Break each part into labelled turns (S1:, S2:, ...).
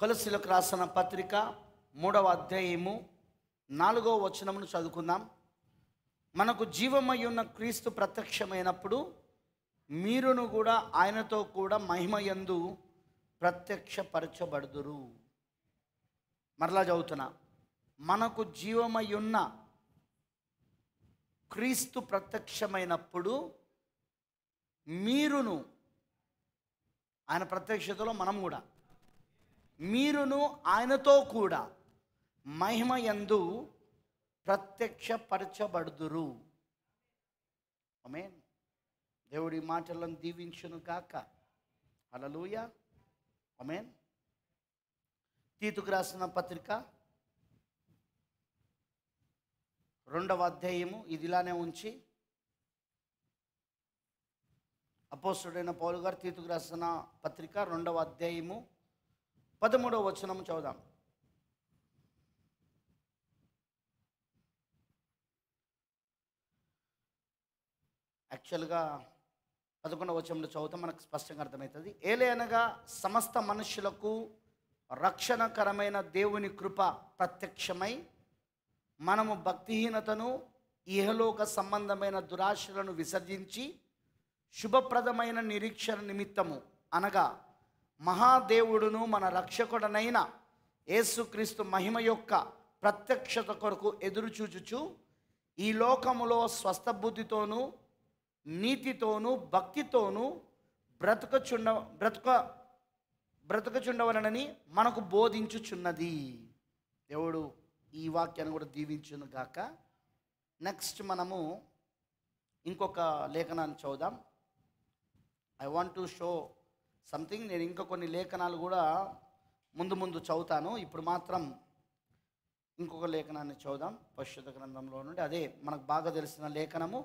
S1: కొలసిలకు రాసిన పత్రిక మూడవ అధ్యాయము నాలుగవ వచనమును చదువుకుందాం మనకు జీవమై ఉన్న క్రీస్తు ప్రత్యక్షమైనప్పుడు మీరును కూడా ఆయనతో కూడా మహిమయందు ప్రత్యక్షపరచబడుదురు మరలా చదువుతున్నా మనకు జీవమై ఉన్న క్రీస్తు ప్రత్యక్షమైనప్పుడు మీరును ఆయన ప్రత్యక్షతలో మనం కూడా మీరును ఆయనతో కూడా మహిమ ఎందు ప్రత్యక్షపరచబడుదురు అమేన్ దేవుడి మాటలను దీవించును కాక అలలుయ అమేన్ తీతుకు రాసిన పత్రిక రెండవ అధ్యాయము ఇదిలానే ఉంచి అపోస్టుడైన పౌలు గారు తీతుకు రాసిన పత్రిక రెండవ అధ్యాయము పదమూడవ వచనం చదుదాం యాక్చువల్గా పదకొండవ వచనంలో చదువుతాం మనకు స్పష్టంగా అర్థమవుతుంది అనగా సమస్త మనుషులకు రక్షణకరమైన దేవుని కృప ప్రత్యక్షమై మనము భక్తిహీనతను ఇహలోక సంబంధమైన దురాశలను విసర్జించి శుభప్రదమైన నిరీక్షణ నిమిత్తము అనగా మహాదేవుడును మన రక్షకుడనైన యేసుక్రీస్తు మహిమ యొక్క ప్రత్యక్షత కొరకు ఎదురుచూచుచు ఈ లోకములో స్వస్థ బుద్ధితోనూ నీతితోనూ భక్తితోనూ బ్రతకచుండ బ్రతక బ్రతకచుండవలనని మనకు బోధించుచున్నది దేవుడు ఈ వాక్యాన్ని కూడా దీవించును గాక నెక్స్ట్ మనము ఇంకొక లేఖనాన్ని చూద్దాం I want to show something నేను ఇంకా కొన్ని లేఖనాలు కూడా ముందు ముందు చదువుతాను ఇప్పుడు మాత్రం ఇంకొక లేఖనాన్ని చదుదాం పరిశుద్ధ గ్రంథంలో నుండి అదే మనకు బాగా తెలిసిన లేఖనము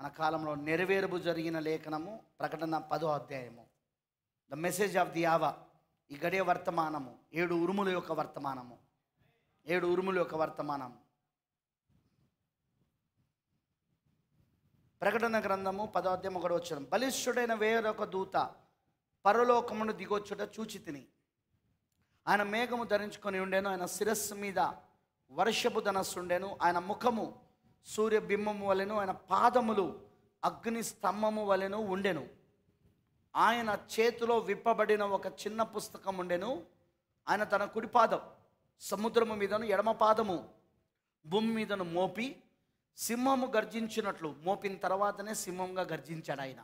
S1: మన కాలంలో నెరవేరుపు జరిగిన లేఖనము ప్రకటన పదో అధ్యాయము ద మెసేజ్ ఆఫ్ ది యావ ఈ గడియ వర్తమానము ఏడు ఉరుముల యొక్క వర్తమానము ఏడు ఉరుముల యొక్క వర్తమానం ప్రకటన గ్రంథము పదో అధ్యాయం ఒకటి వచ్చిన బలిష్ఠుడైన వేరొక దూత పరలోకమును దిగొచ్చుట చూచి తిని ఆయన మేఘము ధరించుకొని ఉండేను ఆయన శిరస్సు మీద వర్షపు ధనస్సుండెను ఆయన ముఖము సూర్యబింబము వలెను ఆయన పాదములు అగ్ని స్తంభము వలెను ఉండెను ఆయన చేతిలో విప్పబడిన ఒక చిన్న పుస్తకం ఉండెను ఆయన తన కుడిపాదం సముద్రము మీదను ఎడమ పాదము భూమి మీదను మోపి సింహము గర్జించినట్లు మోపిన తర్వాతనే సింహంగా గర్జించాడు ఆయన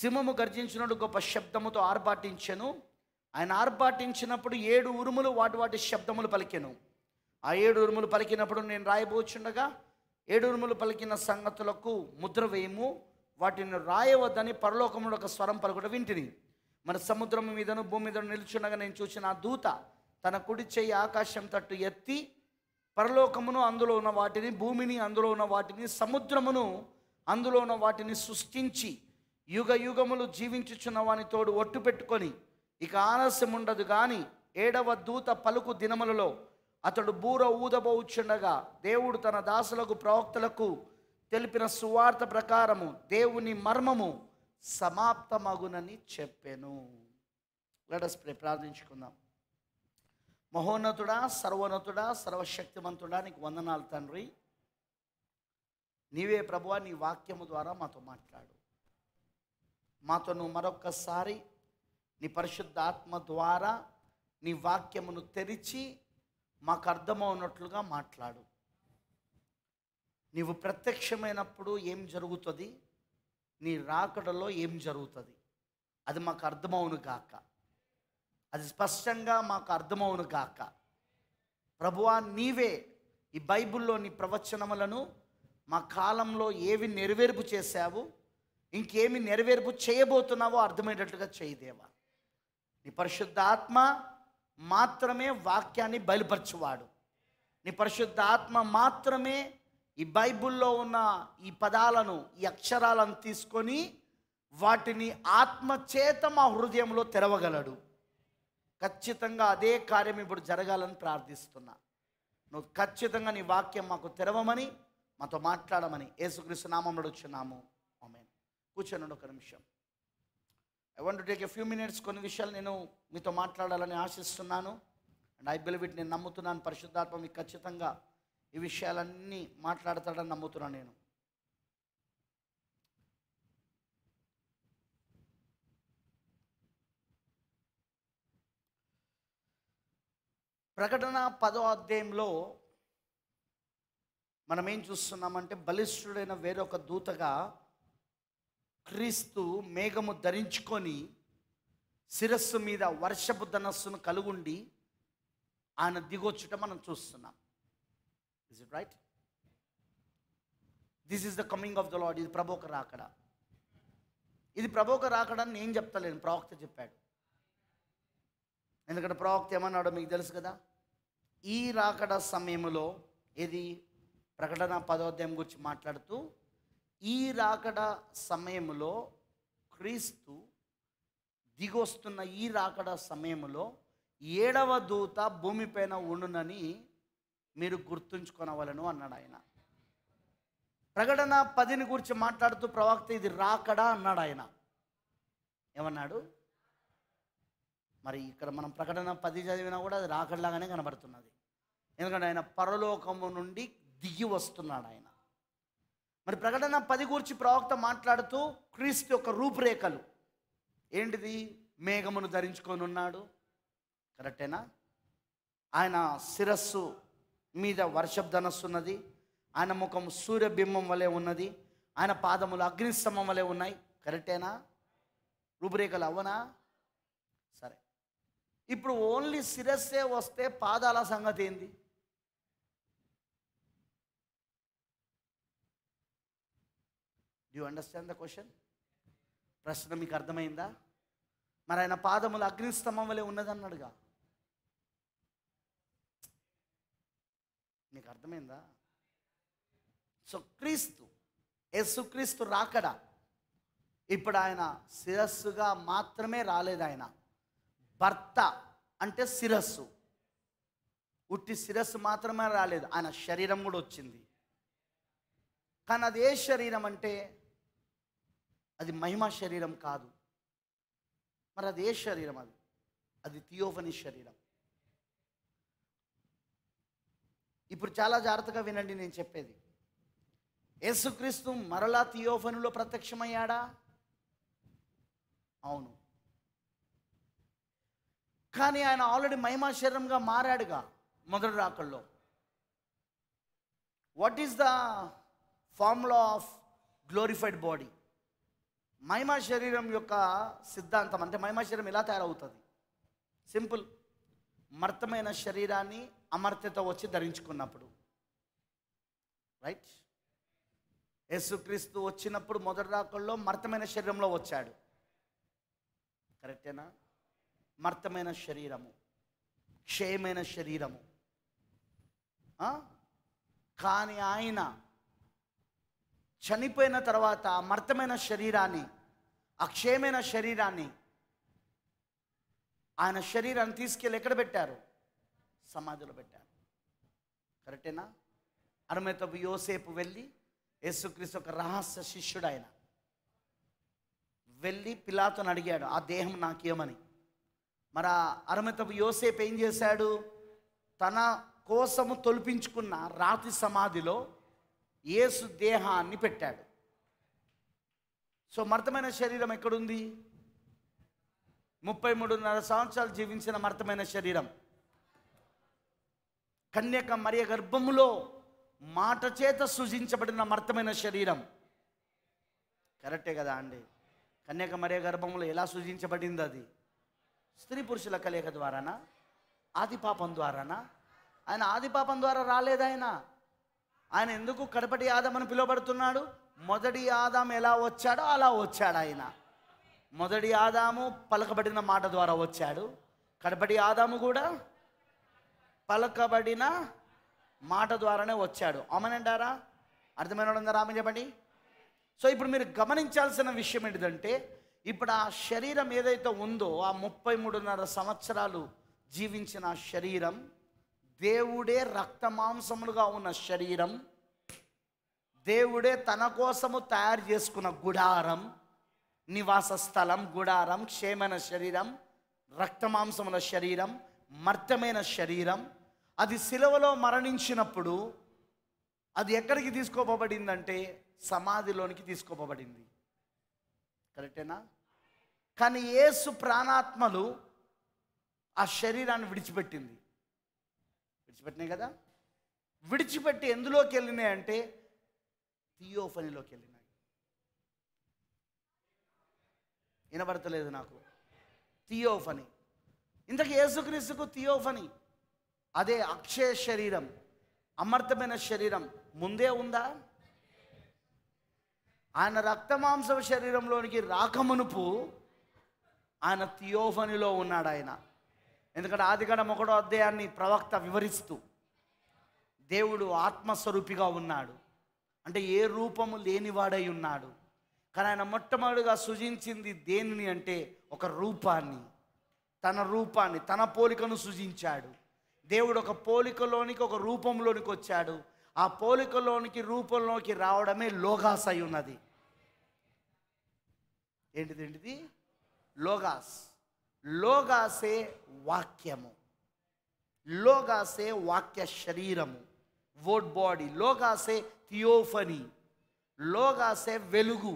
S1: సింహము గర్జించినప్పుడు గొప్ప శబ్దముతో ఆర్భాటించెను ఆయన ఆర్భాటించినప్పుడు ఏడు ఉరుములు వాటి వాటి శబ్దములు పలికెను ఆ ఏడు ఉరుములు పలికినప్పుడు నేను రాయబోచుండగా ఏడు ఉరుములు పలికిన సంగతులకు ముద్ర వేయము వాటిని రాయవద్దని పరలోకముడు ఒక స్వరం పలుకుట వింటిని మన సముద్రం మీదను భూమి మీద నిలుచుండగా నేను చూసిన ఆ దూత తన కుడి చేయి ఆకాశం తట్టు ఎత్తి పరలోకమును అందులో ఉన్న వాటిని భూమిని అందులో ఉన్న వాటిని సముద్రమును అందులో ఉన్న వాటిని సృష్టించి యుగ యుగములు జీవించుచున్న వాని తోడు ఒట్టు పెట్టుకొని ఇక ఆలస్యం ఉండదు కానీ ఏడవ దూత పలుకు దినములలో అతడు బూర ఊదబోచుండగా దేవుడు తన దాసులకు ప్రవక్తలకు తెలిపిన సువార్త ప్రకారము దేవుని మర్మము సమాప్తమగునని చెప్పాను లెటస్ ప్రే ప్రార్థించుకుందాం మహోన్నతుడా సర్వోన్నతుడా సర్వశక్తిమంతుడా నీకు వందనాలు తండ్రి నీవే ప్రభువా నీ వాక్యము ద్వారా మాతో మాట్లాడు మాతోను మరొక్కసారి నీ ఆత్మ ద్వారా నీ వాక్యమును తెరిచి మాకు అర్థమవునట్లుగా మాట్లాడు నీవు ప్రత్యక్షమైనప్పుడు ఏం జరుగుతుంది నీ రాకడలో ఏం జరుగుతుంది అది మాకు అర్థమవును గాక అది స్పష్టంగా మాకు అర్థమవును గాక ప్రభువా నీవే ఈ బైబిల్లోని ప్రవచనములను మా కాలంలో ఏవి నెరవేర్పు చేశావు ఇంకేమి నెరవేర్పు చేయబోతున్నావో అర్థమయ్యేటట్టుగా చేయదేవా నీ పరిశుద్ధాత్మ మాత్రమే వాక్యాన్ని బయలుపరచువాడు నీ పరిశుద్ధాత్మ మాత్రమే ఈ బైబిల్లో ఉన్న ఈ పదాలను ఈ అక్షరాలను తీసుకొని వాటిని చేత మా హృదయంలో తెరవగలడు ఖచ్చితంగా అదే కార్యం ఇప్పుడు జరగాలని ప్రార్థిస్తున్నా నువ్వు ఖచ్చితంగా నీ వాక్యం మాకు తెరవమని మాతో మాట్లాడమని యేసుక్రీస్తు నామంలో వచ్చినాము కూర్చోనండి ఒక నిమిషం I want take a few minutes కొన్ని విషయాలు నేను మీతో మాట్లాడాలని ఆశిస్తున్నాను అండ్ ఐ బిలీవ్ ఇట్ నేను నమ్ముతున్నాను పరిశుద్ధాత్మ మీకు ఖచ్చితంగా ఈ విషయాలన్నీ మాట్లాడతాడని నమ్ముతున్నాను నేను ప్రకటన పదో అధ్యాయంలో మనం ఏం చూస్తున్నామంటే బలిష్ఠుడైన వేరొక దూతగా క్రీస్తు మేఘము ధరించుకొని శిరస్సు మీద వర్షపు ధనస్సును కలుగుండి ఆయన దిగొచ్చుట మనం చూస్తున్నాం is it right this is the coming of the Lord ఇది ప్రభోక రాకడా ఇది ప్రభోక అని నేను చెప్తలేను ప్రవక్త చెప్పాడు ఎందుకంటే ప్రవక్త ఏమన్నాడో మీకు తెలుసు కదా ఈ రాకడా సమయంలో ఇది ప్రకటన పదోద్యం గురించి మాట్లాడుతూ ఈ రాకడ సమయంలో క్రీస్తు దిగొస్తున్న ఈ రాకడ సమయంలో ఏడవ దూత భూమిపైన ఉండునని మీరు గుర్తుంచుకొనవలను అన్నాడు ఆయన ప్రకటన పదిని గురించి మాట్లాడుతూ ప్రవక్త ఇది రాకడా అన్నాడు ఆయన ఏమన్నాడు మరి ఇక్కడ మనం ప్రకటన పది చదివినా కూడా అది రాకడలాగానే కనబడుతున్నది ఎందుకంటే ఆయన పరలోకము నుండి దిగి వస్తున్నాడు ఆయన మరి ప్రకటన పది గురించి ప్రవక్త మాట్లాడుతూ క్రీస్తు యొక్క రూపురేఖలు ఏంటిది మేఘమును ధరించుకొని ఉన్నాడు కరెక్టేనా ఆయన శిరస్సు మీద వర్షపు ఉన్నది ఆయన ముఖం సూర్యబింబం వలె ఉన్నది ఆయన పాదములు అగ్నిస్తంభం వలె ఉన్నాయి కరెక్టేనా రూపురేఖలు అవనా సరే ఇప్పుడు ఓన్లీ శిరస్సే వస్తే పాదాల సంగతి ఏంది యూ అండర్స్టాండ్ ద క్వశ్చన్ ప్రశ్న మీకు అర్థమైందా మరి ఆయన పాదములు అగ్నిస్తంభం వలె ఉన్నదన్నాడుగా మీకు అర్థమైందా సో క్రీస్తు యేసుక్రీస్తు రాకడా ఇప్పుడు ఆయన శిరస్సుగా మాత్రమే రాలేదు ఆయన భర్త అంటే శిరస్సు ఉట్టి శిరస్సు మాత్రమే రాలేదు ఆయన శరీరం కూడా వచ్చింది కానీ అది ఏ శరీరం అంటే అది మహిమ శరీరం కాదు మరి అది ఏ శరీరం అది అది థియోఫని శరీరం ఇప్పుడు చాలా జాగ్రత్తగా వినండి నేను చెప్పేది యేసుక్రీస్తు మరలా థియోఫనులో ప్రత్యక్షమయ్యాడా అవును కానీ ఆయన ఆల్రెడీ మహిమా శరీరంగా మారాడుగా మొదటి రాకల్లో what is the formula of glorified body మహిమా శరీరం యొక్క సిద్ధాంతం అంటే మహిమా శరీరం ఎలా తయారవుతుంది సింపుల్ మర్తమైన శరీరాన్ని అమర్త్యత వచ్చి ధరించుకున్నప్పుడు రైట్ యేసుక్రీస్తు వచ్చినప్పుడు మొదటి రాకల్లో మర్తమైన శరీరంలో వచ్చాడు కరెక్టేనా మర్తమైన శరీరము క్షయమైన శరీరము కానీ ఆయన చనిపోయిన తర్వాత మర్తమైన శరీరాన్ని అక్షయమైన శరీరాన్ని ఆయన శరీరాన్ని తీసుకెళ్ళి ఎక్కడ పెట్టారు సమాధిలో పెట్టారు కరెక్టేనా అరమేతపు యోసేపు వెళ్ళి యేసుక్రీస్తు ఒక రహస్య శిష్యుడు ఆయన వెళ్ళి పిలాతోని అడిగాడు ఆ దేహం నాకేమని మరి ఆ అరమితపు యోసేపు ఏం చేశాడు తన కోసము తొలిపించుకున్న రాతి సమాధిలో ఏసు దేహాన్ని పెట్టాడు సో మర్తమైన శరీరం ఎక్కడుంది ముప్పై మూడున్నర సంవత్సరాలు జీవించిన మర్తమైన శరీరం కన్యక మరియ గర్భములో మాట చేత సృజించబడిన మర్తమైన శరీరం కరెక్టే కదా అండి కన్యక మరియ గర్భంలో ఎలా సృజించబడింది అది స్త్రీ పురుషుల కలయిక ద్వారానా ఆది పాపం ద్వారానా ఆయన ఆది పాపం ద్వారా రాలేదాయన ఆయన ఎందుకు కడపటి ఆదాం అని పిలువబడుతున్నాడు మొదటి ఆదాం ఎలా వచ్చాడో అలా వచ్చాడు ఆయన మొదటి ఆదాము పలకబడిన మాట ద్వారా వచ్చాడు కడపటి ఆదాము కూడా పలకబడిన మాట ద్వారానే వచ్చాడు అమనంటారా అర్థమైన ఉందా ఆమె చెప్పండి సో ఇప్పుడు మీరు గమనించాల్సిన విషయం ఏంటిదంటే ఇప్పుడు ఆ శరీరం ఏదైతే ఉందో ఆ ముప్పై మూడున్నర సంవత్సరాలు జీవించిన శరీరం దేవుడే రక్త మాంసములుగా ఉన్న శరీరం దేవుడే తన కోసము తయారు చేసుకున్న గుడారం నివాస స్థలం గుడారం క్షేమైన శరీరం రక్తమాంసముల శరీరం మర్తమైన శరీరం అది శిలవలో మరణించినప్పుడు అది ఎక్కడికి తీసుకోపబడిందంటే సమాధిలోనికి తీసుకోపబడింది కరెక్టేనా కానీ ఏసు ప్రాణాత్మలు ఆ శరీరాన్ని విడిచిపెట్టింది విడిచిపెట్టినాయి కదా విడిచిపెట్టి ఎందులోకి వెళ్ళినాయి అంటే థియోఫనిలోకి వెళ్ళినాయి వినబడతలేదు నాకు థియోఫని ఇంతకు యేసుక్రీస్తుకు థియోఫని అదే అక్షయ శరీరం అమర్థమైన శరీరం ముందే ఉందా ఆయన రక్తమాంసవ శరీరంలోనికి రాకమునుపు ఆయన థియోఫనిలో ఉన్నాడు ఆయన ఎందుకంటే ఆదిగడ ఒకటో అధ్యాయాన్ని ప్రవక్త వివరిస్తూ దేవుడు ఆత్మస్వరూపిగా ఉన్నాడు అంటే ఏ రూపము లేనివాడై ఉన్నాడు కానీ ఆయన మొట్టమొదటిగా సృజించింది దేనిని అంటే ఒక రూపాన్ని తన రూపాన్ని తన పోలికను సృజించాడు దేవుడు ఒక పోలికలోనికి ఒక రూపంలోనికి వచ్చాడు ఆ పోలికలోనికి రూపంలోకి రావడమే లోగాస్ అయి ఉన్నది ఏంటిది ఏంటిది లోగాస్ లోగాసే వాక్యము లోగాసే వాక్య శరీరము వోట్ బాడీ లోగాసే థియోఫనీ లోగాసే వెలుగు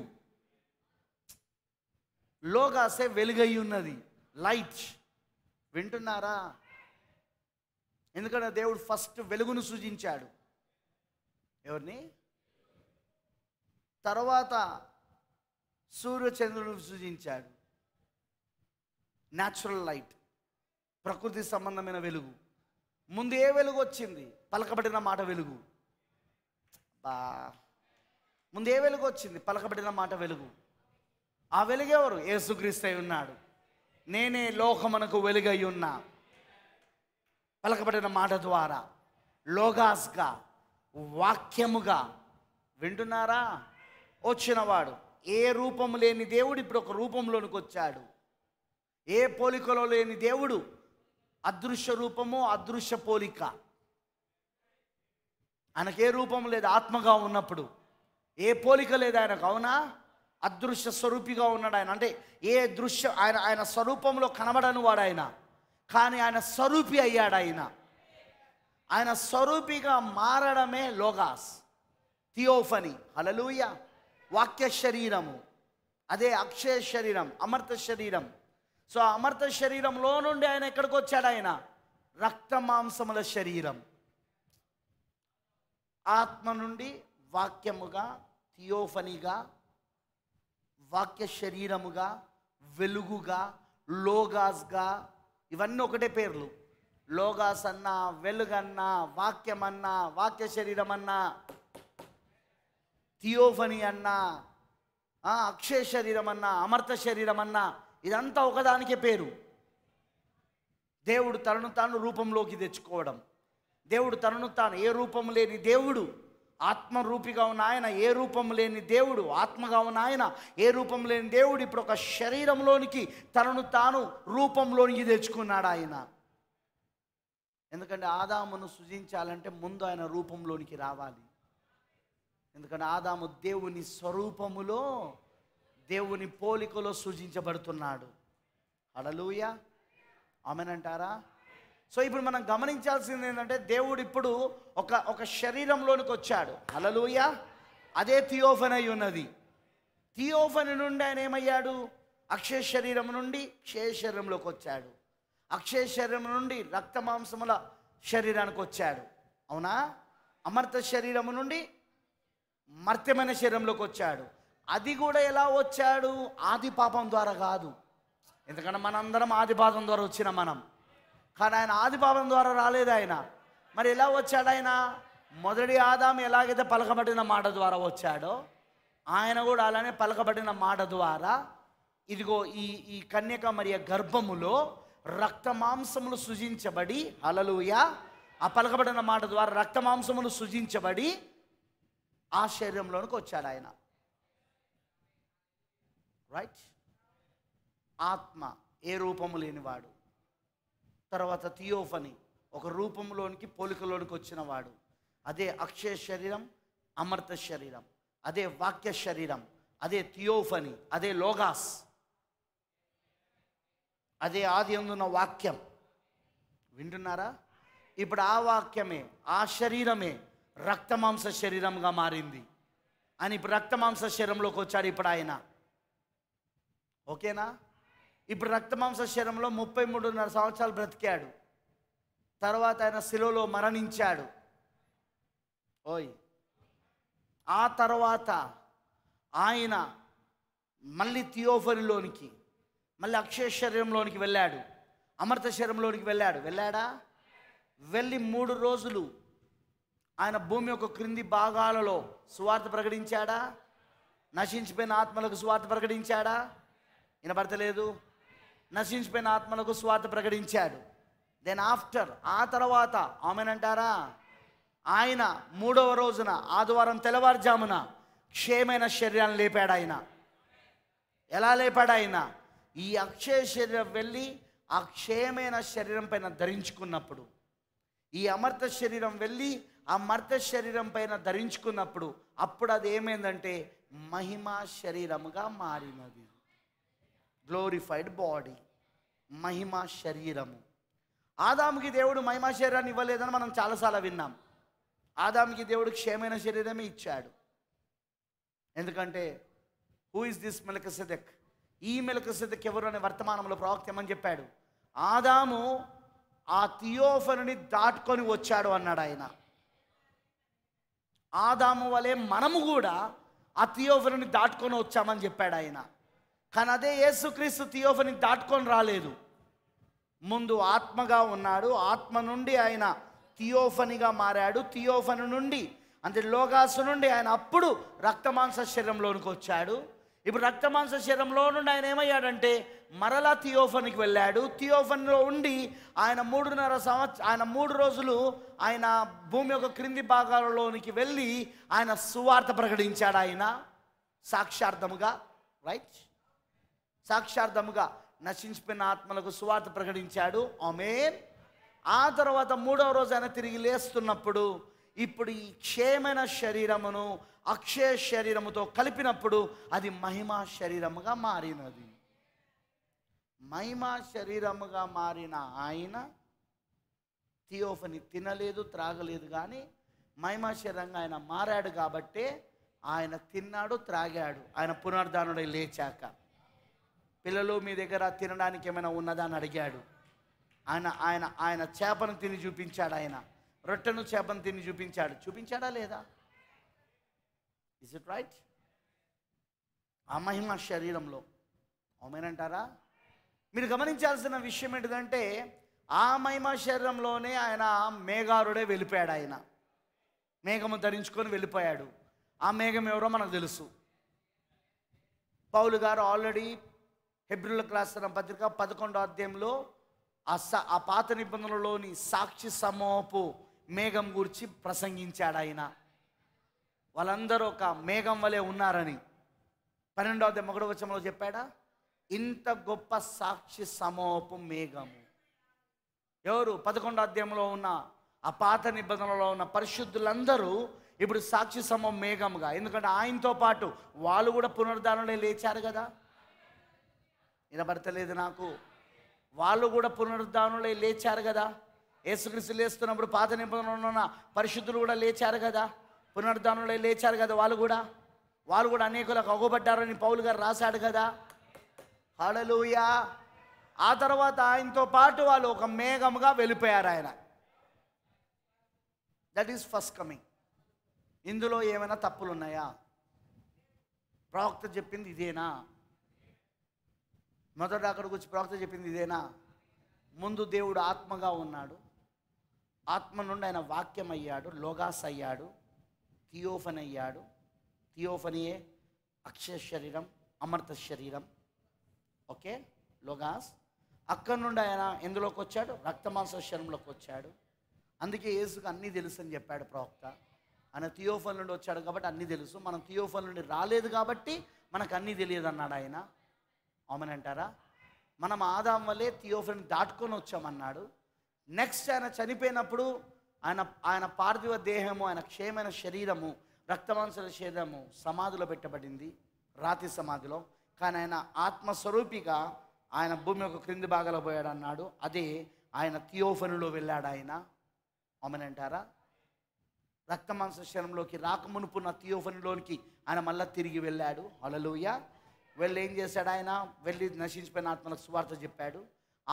S1: లోగాసే వెలుగై ఉన్నది లైట్ వింటున్నారా ఎందుకంటే దేవుడు ఫస్ట్ వెలుగును సూచించాడు ఎవరిని తర్వాత సూర్యచంద్రుడు సూచించాడు న్యాచురల్ లైట్ ప్రకృతి సంబంధమైన వెలుగు ముందు ఏ వెలుగు వచ్చింది పలకబడిన మాట వెలుగు బా ముందు ఏ వెలుగు వచ్చింది పలకబడిన మాట వెలుగు ఆ వెలుగెవరు ఏసుక్రీస్తై ఉన్నాడు నేనే లోకమునకు వెలుగై ఉన్నా పలకబడిన మాట ద్వారా లోగాస్గా వాక్యముగా వింటున్నారా వచ్చినవాడు ఏ రూపం లేని దేవుడు ఇప్పుడు ఒక రూపంలోనికి వచ్చాడు ఏ పోలికలో లేని దేవుడు అదృశ్య రూపము అదృశ్య పోలిక ఆయనకే రూపం లేదు ఆత్మగా ఉన్నప్పుడు ఏ పోలిక లేదు ఆయనకు అవునా అదృశ్య స్వరూపిగా ఉన్నాడు ఆయన అంటే ఏ దృశ్య ఆయన ఆయన స్వరూపంలో కనబడని వాడు ఆయన కానీ ఆయన స్వరూపి అయ్యాడు ఆయన ఆయన స్వరూపిగా మారడమే లోగాస్ థియోఫని హలలుయ వాక్య శరీరము అదే అక్షయ శరీరం అమర్త శరీరం సో అమర్త శరీరంలో నుండి ఆయన ఎక్కడికి వచ్చాడు ఆయన రక్త మాంసముల శరీరం ఆత్మ నుండి వాక్యముగా థియోఫనీగా వాక్య శరీరముగా వెలుగుగా లోగాస్గా ఇవన్నీ ఒకటే పేర్లు లోగాస్ అన్నా వెలుగన్నా వాక్యమన్నా వాక్య శరీరం అన్నా థియోఫనీ అన్నా అక్షయ శరీరం అన్నా అమర్త శరీరం అన్నా ఇదంతా ఒకదానికే పేరు దేవుడు తనను తాను రూపంలోకి తెచ్చుకోవడం దేవుడు తనను తాను ఏ రూపం లేని దేవుడు ఆత్మరూపిగా ఉన్న ఆయన ఏ రూపం లేని దేవుడు ఆత్మగా ఉన్న ఆయన ఏ రూపం లేని దేవుడు ఇప్పుడు ఒక శరీరంలోనికి తనను తాను రూపంలోనికి తెచ్చుకున్నాడు ఆయన ఎందుకంటే ఆదామును సృజించాలంటే ముందు ఆయన రూపంలోనికి రావాలి ఎందుకంటే ఆదాము దేవుని స్వరూపములో దేవుని పోలికలో సూచించబడుతున్నాడు అడలుయ ఆమెనంటారా సో ఇప్పుడు మనం గమనించాల్సింది ఏంటంటే దేవుడు ఇప్పుడు ఒక ఒక శరీరంలోనికి వచ్చాడు అలలుయ అదే థియోఫన్ అయి ఉన్నది థియోఫన్ నుండి ఆయన ఏమయ్యాడు అక్షయ శరీరం నుండి క్షయ శరీరంలోకి వచ్చాడు అక్షయ శరీరం నుండి రక్త మాంసముల శరీరానికి వచ్చాడు అవునా అమర్త శరీరము నుండి మర్త్యమైన శరీరంలోకి వచ్చాడు అది కూడా ఎలా వచ్చాడు ఆది పాపం ద్వారా కాదు ఎందుకంటే మనందరం ఆది పాపం ద్వారా వచ్చిన మనం కానీ ఆయన ఆది పాపం ద్వారా రాలేదు ఆయన మరి ఎలా వచ్చాడు ఆయన మొదటి ఆదాం ఎలాగైతే పలకబడిన మాట ద్వారా వచ్చాడో ఆయన కూడా అలానే పలకబడిన మాట ద్వారా ఇదిగో ఈ ఈ కన్యక మరి గర్భములో రక్తమాంసములు సృజించబడి అలలుయ ఆ పలకబడిన మాట ద్వారా రక్తమాంసములు సృజించబడి ఆశ్చర్యంలోనికి వచ్చాడు ఆయన రైట్ ఆత్మ ఏ రూపము లేనివాడు తర్వాత థియోఫని ఒక రూపంలోనికి పోలికలోనికి వచ్చినవాడు అదే అక్షయ శరీరం అమర్త శరీరం అదే వాక్య శరీరం అదే థియోఫని అదే లోగాస్ అదే ఆది అందున్న వాక్యం వింటున్నారా ఇప్పుడు ఆ వాక్యమే ఆ శరీరమే రక్తమాంస శరీరంగా మారింది అని ఇప్పుడు రక్తమాంస శరీరంలోకి వచ్చాడు ఇప్పుడు ఆయన ఓకేనా ఇప్పుడు రక్తమాంస శరీరంలో ముప్పై మూడున్నర సంవత్సరాలు బ్రతికాడు తర్వాత ఆయన శిలోలో మరణించాడు ఓయ్ ఆ తర్వాత ఆయన మళ్ళీ థియోఫరిలోనికి మళ్ళీ అక్షయ శరీరంలోనికి వెళ్ళాడు అమృత శరీరంలోనికి వెళ్ళాడు వెళ్ళాడా వెళ్ళి మూడు రోజులు ఆయన భూమి యొక్క క్రింది భాగాలలో సువార్త ప్రకటించాడా నశించిపోయిన ఆత్మలకు సువార్త ప్రకటించాడా వినబడతలేదు నశించిపోయిన ఆత్మలకు స్వార్థ ప్రకటించాడు దెన్ ఆఫ్టర్ ఆ తర్వాత ఆమెనంటారా ఆయన మూడవ రోజున ఆదివారం తెల్లవారుజామున క్షేమైన శరీరాన్ని లేపాడు ఆయన ఎలా లేపాడు ఆయన ఈ అక్షయ శరీరం వెళ్ళి ఆ క్షేమైన శరీరం పైన ధరించుకున్నప్పుడు ఈ అమర్త శరీరం వెళ్ళి ఆ మర్త శరీరం పైన ధరించుకున్నప్పుడు అప్పుడు అది ఏమైందంటే మహిమ శరీరముగా మారినది గ్లోరిఫైడ్ బాడీ మహిమ శరీరము ఆదాముకి దేవుడు మహిమ శరీరాన్ని ఇవ్వలేదని మనం చాలాసార్లు విన్నాం ఆదాముకి దేవుడు క్షేమైన శరీరమే ఇచ్చాడు ఎందుకంటే హూ ఇస్ దిస్ సిదక్ ఈ సిదక్ ఎవరు అనే వర్తమానంలో ప్రవక్త ఏమని చెప్పాడు ఆదాము ఆ థియోఫరుని దాటుకొని వచ్చాడు అన్నాడు ఆయన ఆదాము వలె మనము కూడా ఆ థియోఫనుని దాటుకొని వచ్చామని చెప్పాడు ఆయన కానీ అదే యేసుక్రీస్తు థియోఫని దాటుకొని రాలేదు ముందు ఆత్మగా ఉన్నాడు ఆత్మ నుండి ఆయన థియోఫనిగా మారాడు థియోఫని నుండి అంటే లోకాసు నుండి ఆయన అప్పుడు రక్తమాంస శరీరంలోనికి వచ్చాడు ఇప్పుడు రక్తమాంస శరీరంలో నుండి ఆయన ఏమయ్యాడంటే మరలా థియోఫన్కి వెళ్ళాడు థియోఫన్లో ఉండి ఆయన మూడున్నర సంవత్సరం ఆయన మూడు రోజులు ఆయన భూమి యొక్క క్రింది భాగాలలోనికి వెళ్ళి ఆయన సువార్త ప్రకటించాడు ఆయన సాక్షార్థముగా రైట్ సాక్షార్థముగా నశించిపోయిన ఆత్మలకు సువార్త ప్రకటించాడు ఆమెన్ ఆ తర్వాత మూడవ రోజు ఆయన తిరిగి లేస్తున్నప్పుడు ఇప్పుడు ఈ క్షేమైన శరీరమును అక్షయ శరీరముతో కలిపినప్పుడు అది మహిమా శరీరముగా మారినది మహిమా శరీరముగా మారిన ఆయన థియోఫని తినలేదు త్రాగలేదు కానీ మహిమా శరీరంగా ఆయన మారాడు కాబట్టే ఆయన తిన్నాడు త్రాగాడు ఆయన పునర్ధానుడై లేచాక పిల్లలు మీ దగ్గర తినడానికి ఏమైనా ఉన్నదా అని అడిగాడు ఆయన ఆయన ఆయన చేపను తిని చూపించాడు ఆయన రొట్టెను చేపను తిని చూపించాడు చూపించాడా లేదా ఇస్ ఇట్ రైట్ ఆ మహిమ శరీరంలో అవుమేనంటారా మీరు గమనించాల్సిన విషయం ఏంటిదంటే ఆ మహిమ శరీరంలోనే ఆయన మేఘారుడే వెళ్ళిపోయాడు ఆయన మేఘము ధరించుకొని వెళ్ళిపోయాడు ఆ మేఘం ఎవరో మనకు తెలుసు పౌలు గారు ఆల్రెడీ హెబ్రిల్ రాస్తున్న పత్రిక పదకొండో అధ్యాయంలో ఆ స ఆ పాత నిబంధనలోని సాక్షి సమోపు మేఘం గురించి ప్రసంగించాడు ఆయన వాళ్ళందరూ ఒక మేఘం వలె ఉన్నారని పన్నెండో అధ్యాయం ఒకటో వచ్చంలో చెప్పాడా ఇంత గొప్ప సాక్షి సమోపు మేఘము ఎవరు పదకొండో అధ్యాయంలో ఉన్న ఆ పాత నిబంధనలో ఉన్న పరిశుద్ధులందరూ ఇప్పుడు సాక్షి సమం మేఘంగా ఎందుకంటే ఆయనతో పాటు వాళ్ళు కూడా పునరుద్ధారణలే లేచారు కదా వినబడతలేదు నాకు వాళ్ళు కూడా పునరుద్ధానులై లేచారు కదా యేసుక్రీస్తు లేస్తున్నప్పుడు పాత నిబంధనలు ఉన్న పరిశుద్ధులు కూడా లేచారు కదా పునరుద్ధానులై లేచారు కదా వాళ్ళు కూడా వాళ్ళు కూడా అనేకులకు అగుబడ్డారని పౌలు గారు రాశాడు కదా హడలుయా ఆ తర్వాత ఆయనతో పాటు వాళ్ళు ఒక మేఘముగా వెళ్ళిపోయారు ఆయన దట్ ఈస్ ఫస్ట్ కమింగ్ ఇందులో ఏమైనా తప్పులు ఉన్నాయా ప్రవక్త చెప్పింది ఇదేనా మొదట అక్కడికి వచ్చి ప్రవక్త చెప్పింది ఇదేనా ముందు దేవుడు ఆత్మగా ఉన్నాడు ఆత్మ నుండి ఆయన వాక్యం అయ్యాడు లోగాస్ అయ్యాడు థియోఫన్ అయ్యాడు థియోఫనియే అక్షయ శరీరం అమర్త శరీరం ఓకే లోగాస్ అక్కడ నుండి ఆయన ఎందులోకి వచ్చాడు రక్తమాంస శరీరంలోకి వచ్చాడు అందుకే యేసుకు అన్నీ తెలుసు అని చెప్పాడు ప్రవక్త ఆయన థియోఫన్ నుండి వచ్చాడు కాబట్టి అన్నీ తెలుసు మనం థియోఫన్ నుండి రాలేదు కాబట్టి మనకు అన్నీ తెలియదు అన్నాడు ఆయన ఆమెను అంటారా మనం ఆదాం వల్లే థియోఫిని దాటుకొని వచ్చామన్నాడు నెక్స్ట్ ఆయన చనిపోయినప్పుడు ఆయన ఆయన పార్థివ దేహము ఆయన క్షేమైన శరీరము రక్తమాంసల శరీరము సమాధిలో పెట్టబడింది రాతి సమాధిలో కానీ ఆయన ఆత్మస్వరూపిగా ఆయన భూమి యొక్క క్రింది భాగాలు పోయాడు అన్నాడు అదే ఆయన థియోఫనులో వెళ్ళాడు ఆయన అంటారా రక్తమాంస శరంలోకి రాకమునుపున్న థియోఫనులోనికి ఆయన మళ్ళీ తిరిగి వెళ్ళాడు అలలోయ వెళ్ళి ఏం చేశాడు ఆయన వెళ్ళి నశించిపోయిన ఆత్మలకు సువార్త చెప్పాడు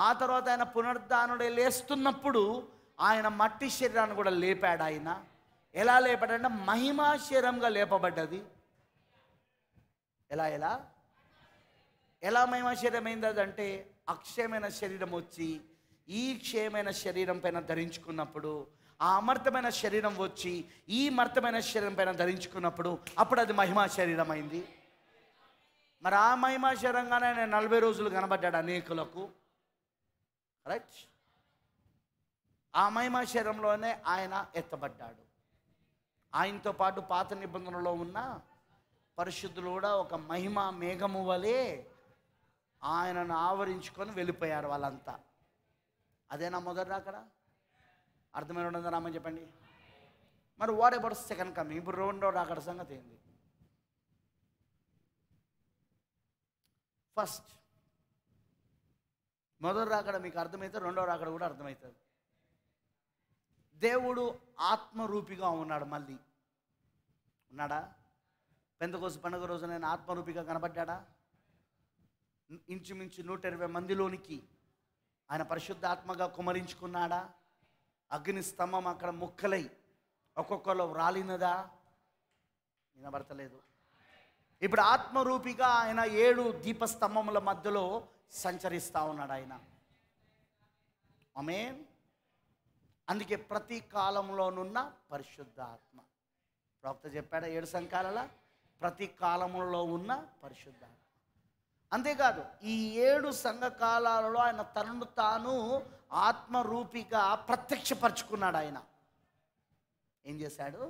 S1: ఆ తర్వాత ఆయన పునరుద్ధానుడే లేస్తున్నప్పుడు ఆయన మట్టి శరీరాన్ని కూడా లేపాడు ఆయన ఎలా లేపాడంటే మహిమా శరీరంగా లేపబడ్డది ఎలా ఎలా ఎలా మహిమా శరీరం అయింది అంటే అక్షయమైన శరీరం వచ్చి ఈ క్షయమైన శరీరం పైన ధరించుకున్నప్పుడు ఆ అమర్తమైన శరీరం వచ్చి ఈ మర్తమైన శరీరం పైన ధరించుకున్నప్పుడు అప్పుడు అది మహిమా శరీరం అయింది మరి ఆ మహిమాశరంగానే ఆయన నలభై రోజులు కనబడ్డాడు అనేకులకు రైట్ ఆ మహిమాశరంలోనే ఆయన ఎత్తబడ్డాడు ఆయనతో పాటు పాత నిబంధనలో ఉన్న పరిశుద్ధులు కూడా ఒక మహిమ మేఘము వలె ఆయనను ఆవరించుకొని వెళ్ళిపోయారు వాళ్ళంతా అదేనా మొదట అక్కడ అర్థమైన ఉండదు రామని చెప్పండి మరి వాడే అబౌట్ సెకండ్ కమింగ్ ఇప్పుడు రెండో రాకడ సంగతి ఏంది ఫస్ట్ మొదటి రాకడ మీకు అర్థమవుతుంది రెండవ రాకడ కూడా అర్థమవుతుంది దేవుడు ఆత్మరూపిగా ఉన్నాడు మళ్ళీ ఉన్నాడా పెంతకోసు పండుగ రోజు నేను ఆత్మరూపిగా కనబడ్డా ఇంచుమించు నూట ఇరవై మందిలోనికి ఆయన పరిశుద్ధ ఆత్మగా కుమరించుకున్నాడా అగ్ని స్తంభం అక్కడ ముక్కలై ఒక్కొక్కరు రాలినదా వినబడతలేదు ఇప్పుడు ఆత్మరూపిగా ఆయన ఏడు దీపస్తంభముల మధ్యలో సంచరిస్తూ ఉన్నాడు ఆయన ఆమె అందుకే ప్రతి కాలంలోనున్న పరిశుద్ధ ఆత్మ ప్రవక్త చెప్పాడు ఏడు సంకాలాల ప్రతి కాలంలో ఉన్న పరిశుద్ధ అంతేకాదు ఈ ఏడు సంఘకాలలో ఆయన తనను తాను ఆత్మరూపిగా ప్రత్యక్షపరుచుకున్నాడు ఆయన ఏం చేశాడు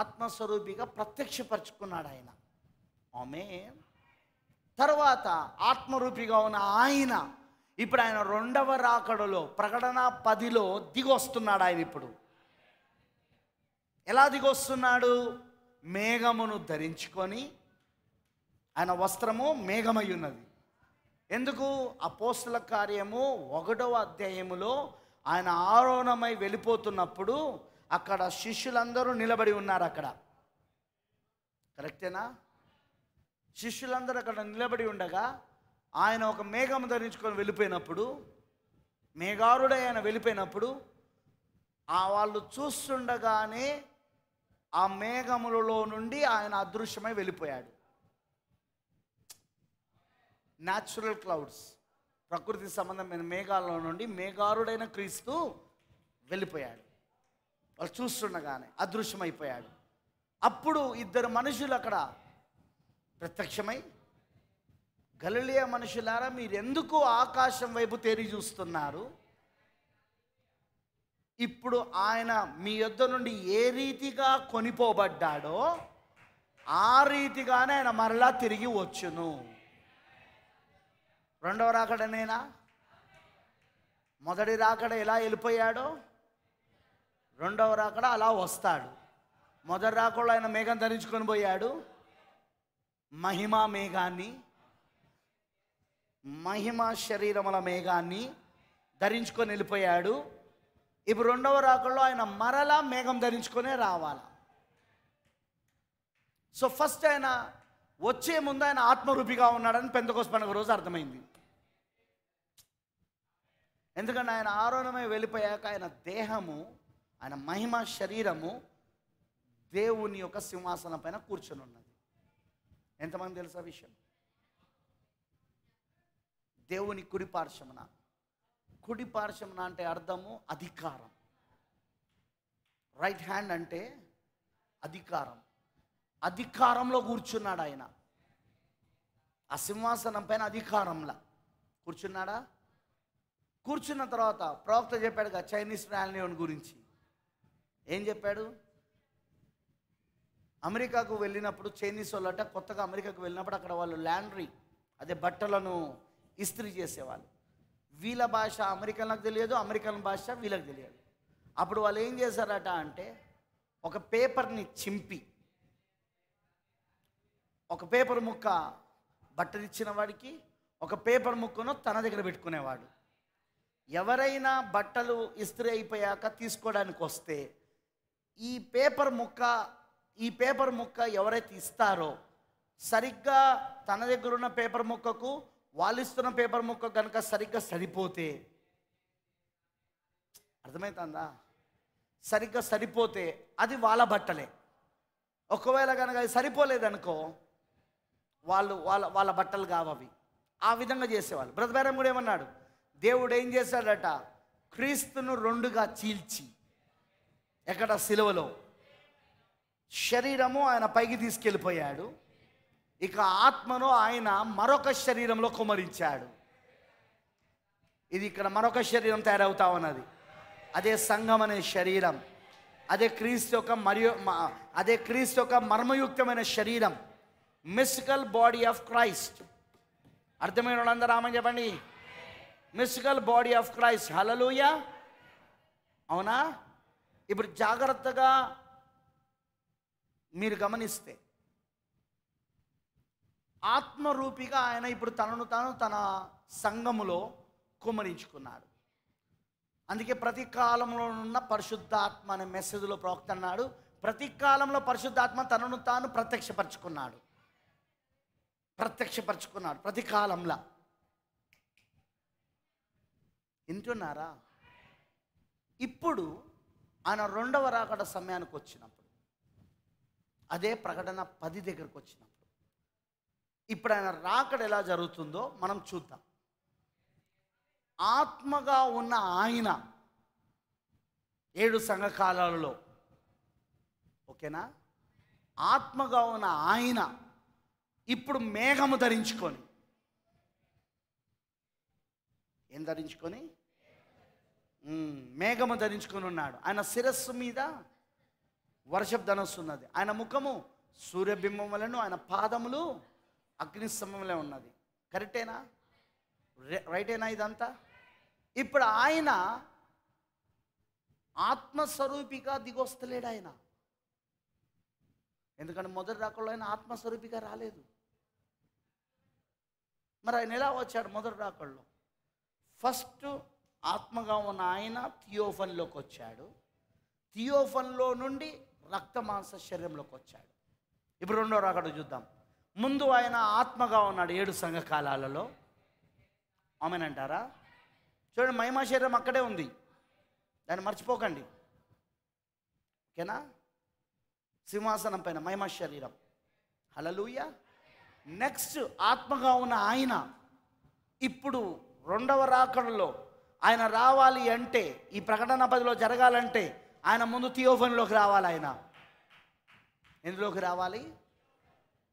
S1: ఆత్మస్వరూపిగా ప్రత్యక్షపరుచుకున్నాడు ఆయన ఆమె తర్వాత ఆత్మరూపిగా ఉన్న ఆయన ఇప్పుడు ఆయన రెండవ రాకడలో ప్రకటన పదిలో దిగొస్తున్నాడు ఆయన ఇప్పుడు ఎలా దిగొస్తున్నాడు మేఘమును ధరించుకొని ఆయన వస్త్రము మేఘమై ఉన్నది ఎందుకు ఆ పోస్టుల కార్యము ఒకటవ అధ్యాయములో ఆయన ఆరోహణమై వెళ్ళిపోతున్నప్పుడు అక్కడ శిష్యులందరూ నిలబడి ఉన్నారు అక్కడ కరెక్టేనా శిష్యులందరూ అక్కడ నిలబడి ఉండగా ఆయన ఒక మేఘం ధరించుకొని వెళ్ళిపోయినప్పుడు మేఘారుడై ఆయన వెళ్ళిపోయినప్పుడు ఆ వాళ్ళు చూస్తుండగానే ఆ మేఘములలో నుండి ఆయన అదృశ్యమై వెళ్ళిపోయాడు న్యాచురల్ క్లౌడ్స్ ప్రకృతి సంబంధమైన మేఘాలలో నుండి మేఘారుడైన క్రీస్తు వెళ్ళిపోయాడు వాళ్ళు చూస్తుండగానే అదృశ్యమైపోయాడు అప్పుడు ఇద్దరు మనుషులు అక్కడ ప్రత్యక్షమై గలిలియా మనుషులారా మీరెందుకు ఆకాశం వైపు తేరి చూస్తున్నారు ఇప్పుడు ఆయన మీ యొద్ద నుండి ఏ రీతిగా కొనిపోబడ్డాడో ఆ రీతిగానే ఆయన మరలా తిరిగి వచ్చును రెండవ రాకడ నేనా మొదటి రాకడ ఎలా వెళ్ళిపోయాడో రెండవ రాకడ అలా వస్తాడు మొదటి రాకుండా ఆయన మేఘం ధరించుకొని పోయాడు మహిమా మేఘాన్ని మహిమ శరీరముల మేఘాన్ని ధరించుకొని వెళ్ళిపోయాడు ఇప్పుడు రెండవ రాకడలో ఆయన మరలా మేఘం ధరించుకొనే రావాల సో ఫస్ట్ ఆయన వచ్చే ముందు ఆయన ఆత్మరూపిగా ఉన్నాడని పెంతకోస్ పండుగ రోజు అర్థమైంది ఎందుకంటే ఆయన ఆరోగ్యమై వెళ్ళిపోయాక ఆయన దేహము ఆయన మహిమ శరీరము దేవుని యొక్క సింహాసనం పైన కూర్చొని ఉన్నది ఎంతమంది తెలుసా విషయం దేవుని కుడి పార్శ్వమున కుడి అంటే అర్థము అధికారం రైట్ హ్యాండ్ అంటే అధికారం అధికారంలో కూర్చున్నాడు ఆయన ఆ సింహాసనం పైన అధికారంలా కూర్చున్నాడా కూర్చున్న తర్వాత ప్రవక్త చెప్పాడుగా చైనీస్ ర్యాలియన్ గురించి ఏం చెప్పాడు అమెరికాకు వెళ్ళినప్పుడు చైనీస్ వాళ్ళు అంటే కొత్తగా అమెరికాకు వెళ్ళినప్పుడు అక్కడ వాళ్ళు ల్యాండ్రీ అదే బట్టలను ఇస్త్రీ చేసేవాళ్ళు వీళ్ళ భాష అమెరికన్లకు తెలియదు అమెరికన్ భాష వీళ్ళకి తెలియదు అప్పుడు వాళ్ళు ఏం చేశారట అంటే ఒక పేపర్ని చింపి ఒక పేపర్ ముక్క బట్టనిచ్చిన వాడికి ఒక పేపర్ ముక్కను తన దగ్గర పెట్టుకునేవాడు ఎవరైనా బట్టలు ఇస్త్రీ అయిపోయాక తీసుకోవడానికి వస్తే ఈ పేపర్ ముక్క ఈ పేపర్ ముక్క ఎవరైతే ఇస్తారో సరిగ్గా తన దగ్గర ఉన్న పేపర్ ముక్కకు వాళ్ళు ఇస్తున్న పేపర్ ముక్క కనుక సరిగ్గా సరిపోతే అర్థమవుతుందా సరిగ్గా సరిపోతే అది వాళ్ళ బట్టలే ఒకవేళ కనుక అది సరిపోలేదనుకో వాళ్ళు వాళ్ళ వాళ్ళ బట్టలు కావవి ఆ విధంగా చేసేవాళ్ళు బ్రతబేరం కూడా ఏమన్నాడు దేవుడు ఏం చేశాడట క్రీస్తును రెండుగా చీల్చి ఎక్కడ సిలువలో శరీరము ఆయన పైకి తీసుకెళ్ళిపోయాడు ఇక ఆత్మను ఆయన మరొక శరీరంలో కుమరించాడు ఇది ఇక్కడ మరొక శరీరం తయారవుతా ఉన్నది అదే సంఘం అనే శరీరం అదే క్రీస్తు యొక్క మరియు అదే క్రీస్తు యొక్క మర్మయుక్తమైన శరీరం మిస్కల్ బాడీ ఆఫ్ క్రైస్ట్ అర్థమైన వాళ్ళందరూ ఆమె చెప్పండి mystical body of Christ hallelujah అవునా ఇప్పుడు జాగ్రత్తగా మీరు గమనిస్తే ఆత్మరూపిగా ఆయన ఇప్పుడు తనను తాను తన సంఘములో కుమరించుకున్నాడు అందుకే ప్రతి కాలంలో ఉన్న పరిశుద్ధాత్మ అనే మెసేజ్లో ప్రవక్త అన్నాడు ప్రతి కాలంలో పరిశుద్ధాత్మ తనను తాను ప్రత్యక్షపరచుకున్నాడు ప్రత్యక్షపరచుకున్నాడు ప్రతి కాలంలో వింటున్నారా ఇప్పుడు ఆయన రెండవ రాకడ సమయానికి వచ్చినప్పుడు అదే ప్రకటన పది దగ్గరకు వచ్చినప్పుడు ఇప్పుడు ఆయన రాకడ ఎలా జరుగుతుందో మనం చూద్దాం ఆత్మగా ఉన్న ఆయన ఏడు సంఘకాలలో ఓకేనా ఆత్మగా ఉన్న ఆయన ఇప్పుడు మేఘము ధరించుకొని ఏం ధరించుకొని మేఘము ధరించుకొని ఉన్నాడు ఆయన శిరస్సు మీద వర్షపు ధనస్సు ఉన్నది ఆయన ముఖము సూర్యబింబం వలన ఆయన పాదములు అగ్నిస్తంభంలో ఉన్నది కరెక్టేనా రైటేనా ఇదంతా ఇప్పుడు ఆయన ఆత్మస్వరూపిగా దిగొస్తలేడు ఆయన ఎందుకంటే మొదటి రాకల్లో ఆయన ఆత్మస్వరూపిగా రాలేదు మరి ఆయన ఎలా వచ్చాడు మొదటి రాకల్లో ఫస్ట్ ఆత్మగా ఉన్న ఆయన థియోఫన్లోకి వచ్చాడు థియోఫన్లో నుండి రక్త మాంస శరీరంలోకి వచ్చాడు ఇప్పుడు రెండో రాకడు చూద్దాం ముందు ఆయన ఆత్మగా ఉన్నాడు ఏడు సంఘకాలాలలో ఆమెనంటారా చూడండి మహిమా శరీరం అక్కడే ఉంది దాన్ని మర్చిపోకండి ఓకేనా సింహాసనం పైన మహిమా శరీరం హలలుయ నెక్స్ట్ ఆత్మగా ఉన్న ఆయన ఇప్పుడు రెండవ రాకడలో ఆయన రావాలి అంటే ఈ ప్రకటన పదిలో జరగాలంటే ఆయన ముందు థియోఫన్లోకి రావాలి ఆయన ఎందులోకి రావాలి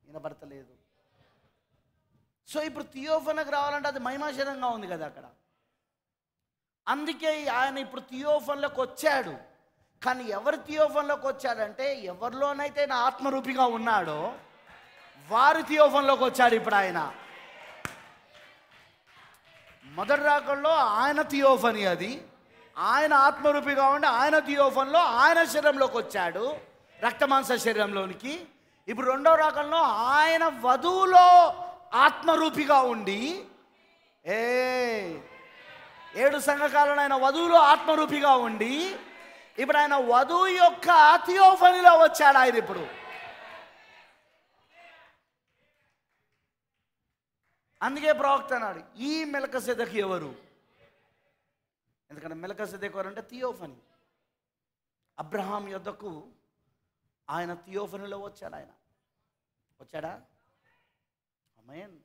S1: వినబడతలేదు సో ఇప్పుడు థియోఫన్కి రావాలంటే అది మహిమాశరంగా ఉంది కదా అక్కడ అందుకే ఆయన ఇప్పుడు థియోఫన్లోకి వచ్చాడు కానీ ఎవరు థియోఫన్లోకి వచ్చాడంటే ఎవరిలోనైతే ఆత్మరూపిగా ఉన్నాడో వారు థియోఫన్లోకి వచ్చాడు ఇప్పుడు ఆయన మొదటి రాకల్లో ఆయన థియోఫనీ అది ఆయన ఆత్మరూపి ఉండి ఆయన థియోఫన్లో ఆయన శరీరంలోకి వచ్చాడు రక్తమాంస శరీరంలోనికి ఇప్పుడు రెండవ రాకంలో ఆయన వధువులో ఆత్మరూపిగా ఉండి ఏ ఏడు సంఘకాలంలో ఆయన వధువులో ఆత్మరూపిగా ఉండి ఇప్పుడు ఆయన వధువు యొక్క అతియోఫనిలో వచ్చాడు ఆయన ఇప్పుడు అందుకే ప్రవక్త అన్నాడు ఈ మెలక సెదకి ఎవరు ఎందుకంటే మెలక సెదకు ఎవరు అంటే థియోఫని అబ్రహాం యొద్దకు ఆయన థియోఫనిలో వచ్చాడు ఆయన వచ్చాడా అమ్మాయన్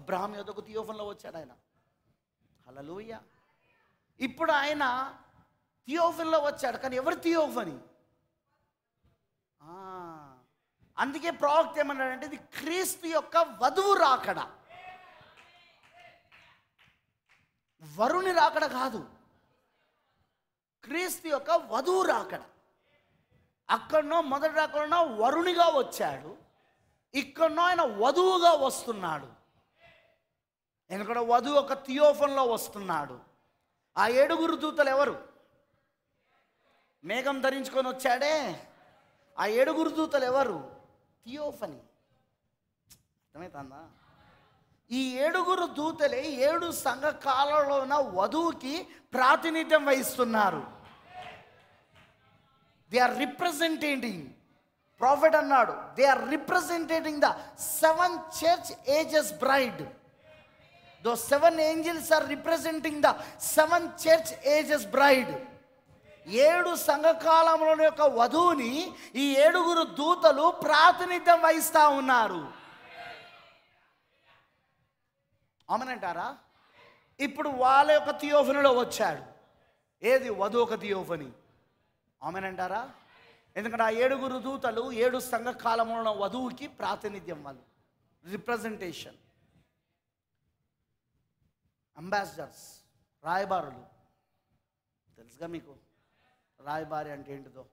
S1: అబ్రహాం యొద్దకు థియోఫన్లో వచ్చాడు ఆయన హలలుయ ఇప్పుడు ఆయన థియోఫన్లో వచ్చాడు కానీ ఎవరు థియోఫని అందుకే ప్రవక్త ఏమన్నాడంటే ఇది క్రీస్తు యొక్క వధువు రాకడ వరుణి రాకడ కాదు క్రీస్తు యొక్క వధువు రాకడ అక్కడనో మొదటి రాకడనో వరుణిగా వచ్చాడు ఇక్కడనో ఆయన వధువుగా వస్తున్నాడు ఎందుకంటే వధువు ఒక థియోఫన్లో వస్తున్నాడు ఆ ఏడుగురు దూతలు ఎవరు మేఘం ధరించుకొని వచ్చాడే ఆ ఏడుగురు దూతలు ఎవరు థియోఫనీ అర్థమవుతుందా ఈ ఏడుగురు దూతలే ఏడు సంఘ కాలంలోన వధువుకి ప్రాతినిధ్యం వహిస్తున్నారు దే ఆర్ రిప్రజెంటేటింగ్ ప్రాఫిట్ అన్నాడు they are representing the seven church ages bride the seven angels are representing the seven church ages bride ఏడు సంఘకాలంలో యొక్క వధువుని ఈ ఏడుగురు దూతలు ప్రాతినిధ్యం వహిస్తూ ఉన్నారు అవునంటారా ఇప్పుడు వాళ్ళ యొక్క థియోఫనిలో వచ్చాడు ఏది వధు ఒక థియోఫని అవునంటారా ఎందుకంటే ఆ ఏడుగురు దూతలు ఏడు సంఘకాలంలో వధువుకి ప్రాతినిధ్యం వాళ్ళు రిప్రజెంటేషన్ అంబాసిడర్స్ రాయబారులు తెలుసుగా మీకు రాయబారి అంటే ఏంటిదో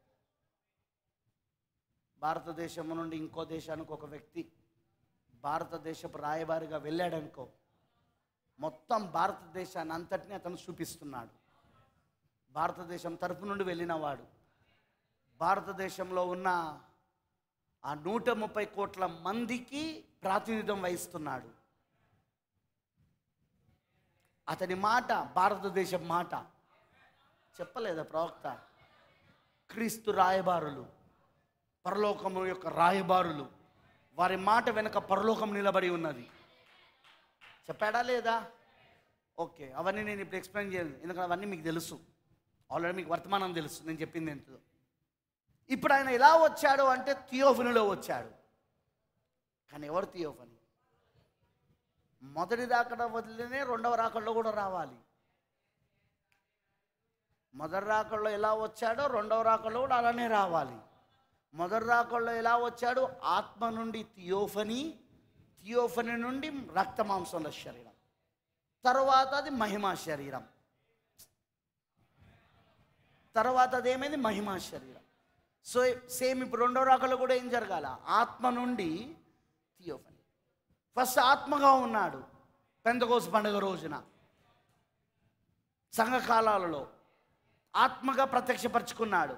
S1: భారతదేశం నుండి ఇంకో దేశానికి ఒక వ్యక్తి భారతదేశపు రాయబారిగా వెళ్ళాడనుకో మొత్తం భారతదేశాన్ని అంతటినీ అతను చూపిస్తున్నాడు భారతదేశం తరపు నుండి వెళ్ళినవాడు భారతదేశంలో ఉన్న ఆ నూట ముప్పై కోట్ల మందికి ప్రాతినిధ్యం వహిస్తున్నాడు అతని మాట భారతదేశం మాట చెప్పలేదా ప్రవక్త క్రీస్తు రాయబారులు పరలోకము యొక్క రాయబారులు వారి మాట వెనక పరలోకం నిలబడి ఉన్నది చెప్పాడా లేదా ఓకే అవన్నీ నేను ఇప్పుడు ఎక్స్ప్లెయిన్ చేయను ఎందుకంటే అవన్నీ మీకు తెలుసు ఆల్రెడీ మీకు వర్తమానం తెలుసు నేను చెప్పింది ఎంతో ఇప్పుడు ఆయన ఎలా వచ్చాడు అంటే థియోఫనులో వచ్చాడు కానీ ఎవరు థియోఫని మొదటి రాకడ వదిలినే రెండవ రాకడలో కూడా రావాలి మొదటి రాకల్లో ఎలా వచ్చాడో రెండవ రాకల్లో కూడా అలానే రావాలి మొదటి రాకల్లో ఎలా వచ్చాడు ఆత్మ నుండి థియోఫని థియోఫని నుండి రక్త మాంసంల శరీరం తర్వాత అది మహిమా శరీరం తర్వాత అది ఏమైంది మహిమా శరీరం సో సేమ్ ఇప్పుడు రెండవ రాకల్లో కూడా ఏం జరగాల ఆత్మ నుండి థియోఫని ఫస్ట్ ఆత్మగా ఉన్నాడు పెందకోసు పండుగ రోజున సంఘకాలాలలో ఆత్మగా ప్రత్యక్షపరుచుకున్నాడు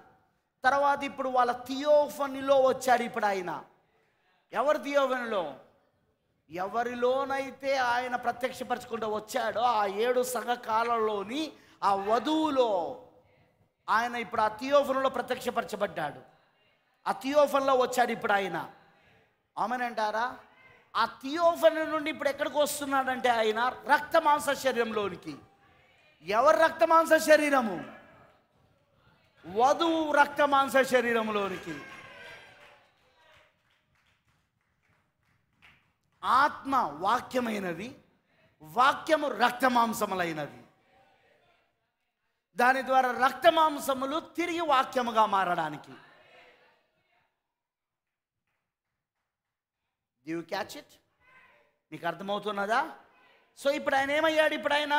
S1: తర్వాత ఇప్పుడు వాళ్ళ థియోఫనిలో వచ్చాడు ఇప్పుడు ఆయన ఎవరి థియోఫనిలో ఎవరిలోనైతే ఆయన ప్రత్యక్షపరచుకుంటూ వచ్చాడో ఆ ఏడు సంఘకాలంలోని ఆ వధువులో ఆయన ఇప్పుడు ఆ థియోఫన్లో ప్రత్యక్షపరచబడ్డాడు ఆ థియోఫన్లో వచ్చాడు ఇప్పుడు ఆయన ఆమెనంటారా ఆ థియోఫన్ నుండి ఇప్పుడు ఎక్కడికి వస్తున్నాడంటే ఆయన రక్త మాంస శరీరంలోనికి ఎవరు రక్త మాంస శరీరము వధువు రక్త మాంస శరీరంలోనికి ఆత్మ వాక్యమైనది వాక్యము మాంసములైనది దాని ద్వారా రక్తమాంసములు తిరిగి వాక్యముగా మారడానికి యూ క్యాచ్ ఇట్ మీకు అర్థమవుతున్నదా సో ఇప్పుడు ఆయన ఏమయ్యాడు ఇప్పుడు ఆయన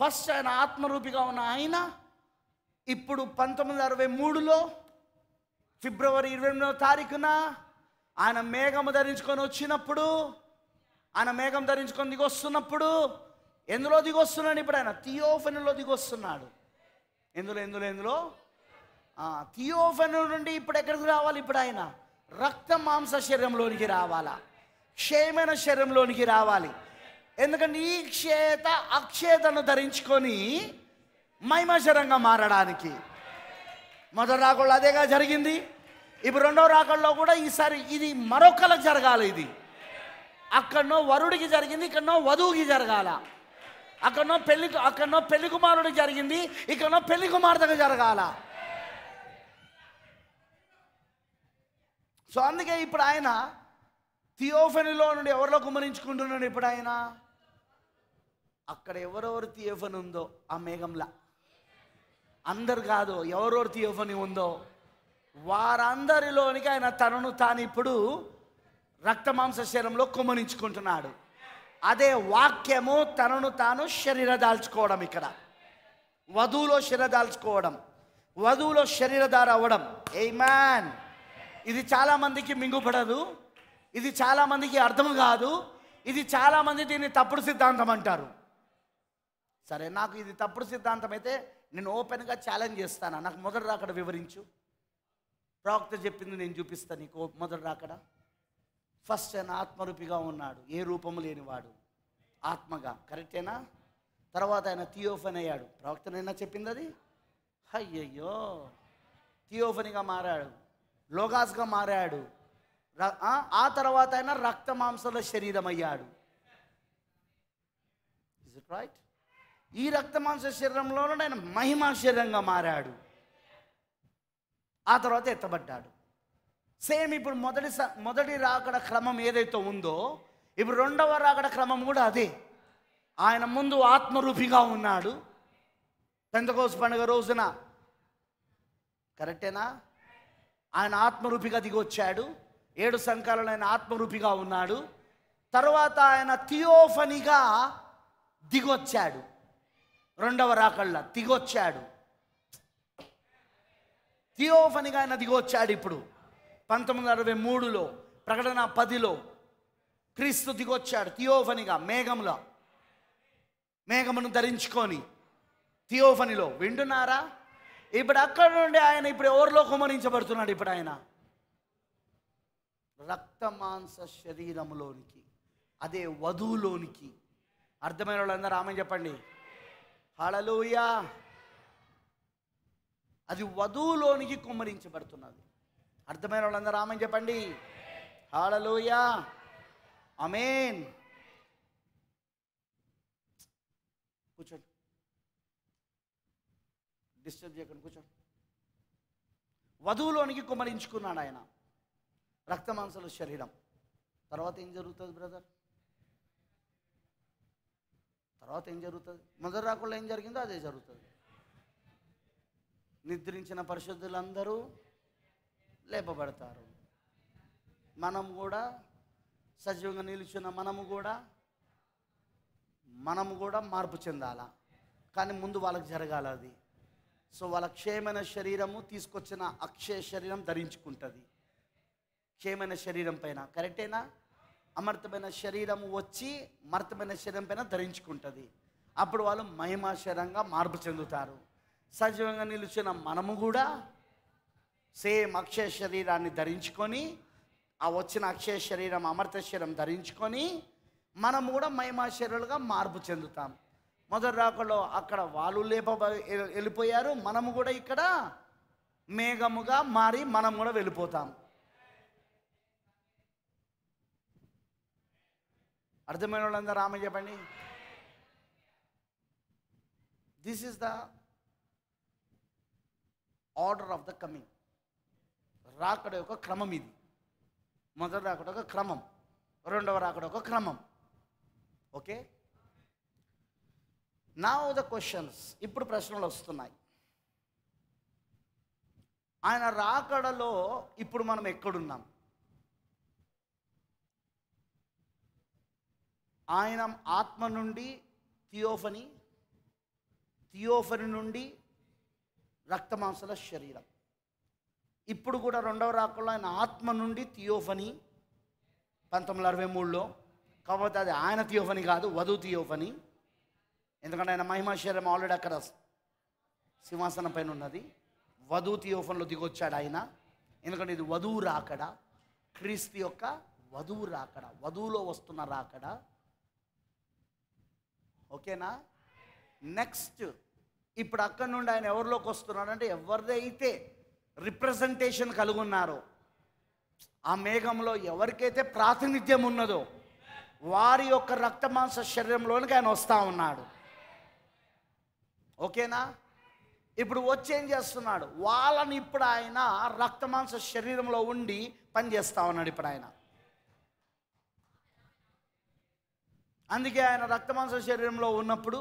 S1: ఫస్ట్ ఆయన ఆత్మరూపిగా ఉన్న ఆయన ఇప్పుడు పంతొమ్మిది అరవై మూడులో ఫిబ్రవరి ఇరవై ఎనిమిదవ తారీఖున ఆయన మేఘము ధరించుకొని వచ్చినప్పుడు ఆయన మేఘం ధరించుకొని దిగొస్తున్నప్పుడు ఎందులో దిగొస్తున్నాడు ఇప్పుడు ఆయన థియోఫెనులో దిగొస్తున్నాడు ఎందులో ఎందులో ఎందులో థియోఫెను నుండి ఇప్పుడు ఎక్కడికి రావాలి ఇప్పుడు ఆయన రక్త మాంస శరీరంలోనికి రావాలా క్షేమైన శరీరంలోనికి రావాలి ఎందుకంటే ఈ క్షేత అక్షేతను ధరించుకొని మైమశరంగా మారడానికి మొదటి రాకళ్ళు అదేగా జరిగింది ఇప్పుడు రెండో రాకల్లో కూడా ఈసారి ఇది మరొకలకు జరగాలి ఇది అక్కడనో వరుడికి జరిగింది ఇక్కడనో వధువుకి జరగాల అక్కడనో పెళ్లి అక్కడనో పెళ్లి కుమారుడికి జరిగింది ఇక్కడనో పెళ్లి కుమార్తెకు జరగాల సో అందుకే ఇప్పుడు ఆయన థియోఫెనిలో నుండి ఎవరిలో కుమరించుకుంటున్నాడు ఇప్పుడు ఆయన అక్కడ ఎవరెవరు థియోఫెన్ ఉందో ఆ మేఘంలా అందరు కాదు ఎవరెవరు థియోఫనీ ఉందో వారందరిలోనికి ఆయన తనను తాను ఇప్పుడు రక్తమాంస శరీరంలో కుమ్మనించుకుంటున్నాడు అదే వాక్యము తనను తాను శరీర దాల్చుకోవడం ఇక్కడ వధువులో దాల్చుకోవడం వధువులో శరీరధార అవ్వడం ఏ మ్యాన్ ఇది చాలామందికి మింగుపడదు ఇది చాలామందికి అర్థం కాదు ఇది చాలామంది దీన్ని తప్పుడు సిద్ధాంతం అంటారు సరే నాకు ఇది తప్పుడు సిద్ధాంతం అయితే నేను ఓపెన్గా ఛాలెంజ్ చేస్తాను నాకు మొదటి రాకడ వివరించు ప్రవక్త చెప్పింది నేను చూపిస్తాను నీకు మొదటి రాకడ ఫస్ట్ ఆయన ఆత్మరూపిగా ఉన్నాడు ఏ రూపము లేనివాడు ఆత్మగా కరెక్టేనా తర్వాత ఆయన థియోఫన్ అయ్యాడు ప్రవక్తనైనా చెప్పింది అది అయ్యయ్యో థియోఫనిగా మారాడు లోగాస్గా మారాడు ఆ తర్వాత ఆయన రక్త మాంసల శరీరం అయ్యాడు ఇస్ ఇట్ రైట్ ఈ రక్తమాంస శరీరంలోనే ఆయన మహిమా శరీరంగా మారాడు ఆ తర్వాత ఎత్తబడ్డాడు సేమ్ ఇప్పుడు మొదటి మొదటి రాకడ క్రమం ఏదైతే ఉందో ఇప్పుడు రెండవ రాకడ క్రమం కూడా అదే ఆయన ముందు ఆత్మరూపిగా ఉన్నాడు పెంతకోసు పండుగ రోజున కరెక్టేనా ఆయన ఆత్మరూపిగా దిగొచ్చాడు ఏడు సంకాలంలో ఆయన ఆత్మరూపిగా ఉన్నాడు తర్వాత ఆయన థియోఫనిగా దిగొచ్చాడు రెండవ రాకళ్ళ దిగొచ్చాడు థియోఫనిగా ఆయన దిగొచ్చాడు ఇప్పుడు పంతొమ్మిది వందల అరవై మూడులో ప్రకటన పదిలో క్రీస్తు దిగొచ్చాడు థియోఫనిగా మేఘంలో మేఘమును ధరించుకొని థియోఫనిలో వింటున్నారా ఇప్పుడు అక్కడ నుండి ఆయన ఇప్పుడు ఎవరిలో కుమరించబడుతున్నాడు ఇప్పుడు ఆయన రక్త మాంస శరీరంలోనికి అదే వధువులోనికి అర్థమైన వాళ్ళందరూ ఆమె చెప్పండి హళలుయా అది వధువులోనికి కుమ్మరించబడుతున్నది అర్థమైన వాళ్ళందరూ ఆమె చెప్పండి హాళలోయా అమేన్ కూర్చోండి డిస్టర్బ్ చేయకండి కూర్చోండి వధువులోనికి కుమ్మరించుకున్నాడు ఆయన రక్తమాంసలు శరీరం తర్వాత ఏం జరుగుతుంది బ్రదర్ తర్వాత ఏం జరుగుతుంది మొదటి రాకుండా ఏం జరిగిందో అదే జరుగుతుంది నిద్రించిన పరిశుద్ధులందరూ లేపబడతారు మనం కూడా సజీవంగా నిలిచిన మనము కూడా మనము కూడా మార్పు చెందాల కానీ ముందు వాళ్ళకి జరగాలి అది సో వాళ్ళ క్షేమైన శరీరము తీసుకొచ్చిన అక్షయ శరీరం ధరించుకుంటుంది క్షేమైన శరీరం పైన కరెక్టేనా అమర్తమైన శరీరం వచ్చి మర్తమైన శరీరం పైన ధరించుకుంటుంది అప్పుడు వాళ్ళు మహిమాశరంగా మార్పు చెందుతారు సజీవంగా నిలిచిన మనము కూడా సేమ్ అక్షయ శరీరాన్ని ధరించుకొని ఆ వచ్చిన అక్షయ శరీరం అమర్త శరీరం ధరించుకొని మనం కూడా మహిమాశరులుగా మార్పు చెందుతాం మొదటి రాకలో అక్కడ వాళ్ళు లేప వెళ్ళిపోయారు మనము కూడా ఇక్కడ మేఘముగా మారి మనం కూడా వెళ్ళిపోతాం అర్థమైన వాళ్ళందరూ రామ చెప్పండి this is the order of the coming రాకడ యొక్క క్రమం ఇది మొదటి రాకడ ఒక క్రమం రెండవ రాకడ ఒక క్రమం ఓకే నా ద క్వశ్చన్స్ ఇప్పుడు ప్రశ్నలు వస్తున్నాయి ఆయన రాకడలో ఇప్పుడు మనం ఎక్కడున్నాం ఆయన ఆత్మ నుండి థియోఫని థియోఫని నుండి రక్తమాంసల శరీరం ఇప్పుడు కూడా రెండవ రాకుండా ఆయన ఆత్మ నుండి థియోఫని పంతొమ్మిది అరవై మూడులో కాకపోతే అది ఆయన థియోఫని కాదు వధు థియోఫని ఎందుకంటే ఆయన మహిమా శరీరం ఆల్రెడీ అక్కడ సింహాసనం పైన ఉన్నది వధు థియోఫన్లో దిగొచ్చాడు ఆయన ఎందుకంటే ఇది వధువు రాకడ క్రీస్తు యొక్క వధువు రాకడ వధువులో వస్తున్న రాకడ ఓకేనా నెక్స్ట్ ఇప్పుడు అక్కడ నుండి ఆయన ఎవరిలోకి వస్తున్నాడంటే ఎవరిదైతే రిప్రజెంటేషన్ ఉన్నారో ఆ మేఘంలో ఎవరికైతే ప్రాతినిధ్యం ఉన్నదో వారి యొక్క రక్తమాంస శరీరంలోనికి ఆయన వస్తూ ఉన్నాడు ఓకేనా ఇప్పుడు వచ్చేం చేస్తున్నాడు వాళ్ళని ఇప్పుడు ఆయన రక్తమాంస శరీరంలో ఉండి పనిచేస్తూ ఉన్నాడు ఇప్పుడు ఆయన అందుకే ఆయన రక్తమాంస శరీరంలో ఉన్నప్పుడు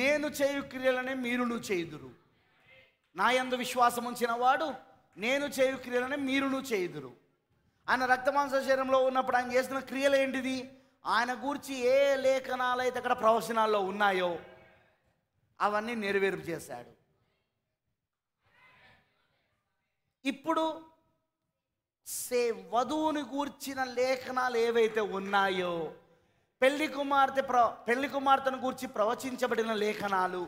S1: నేను చేయు క్రియలనే మీరును చేయుదురు నా ఎందు విశ్వాసం ఉంచిన వాడు నేను చేయు క్రియలనే మీరును చేయుదురు ఆయన రక్తమాంస శరీరంలో ఉన్నప్పుడు ఆయన చేసిన క్రియలు ఏంటిది ఆయన గూర్చి ఏ లేఖనాలు అయితే అక్కడ ప్రవచనాల్లో ఉన్నాయో అవన్నీ నెరవేరు చేశాడు ఇప్పుడు సే వధువుని గూర్చిన లేఖనాలు ఏవైతే ఉన్నాయో పెళ్లి కుమార్తె ప్ర పెళ్లి కుమార్తెను గురించి ప్రవచించబడిన లేఖనాలు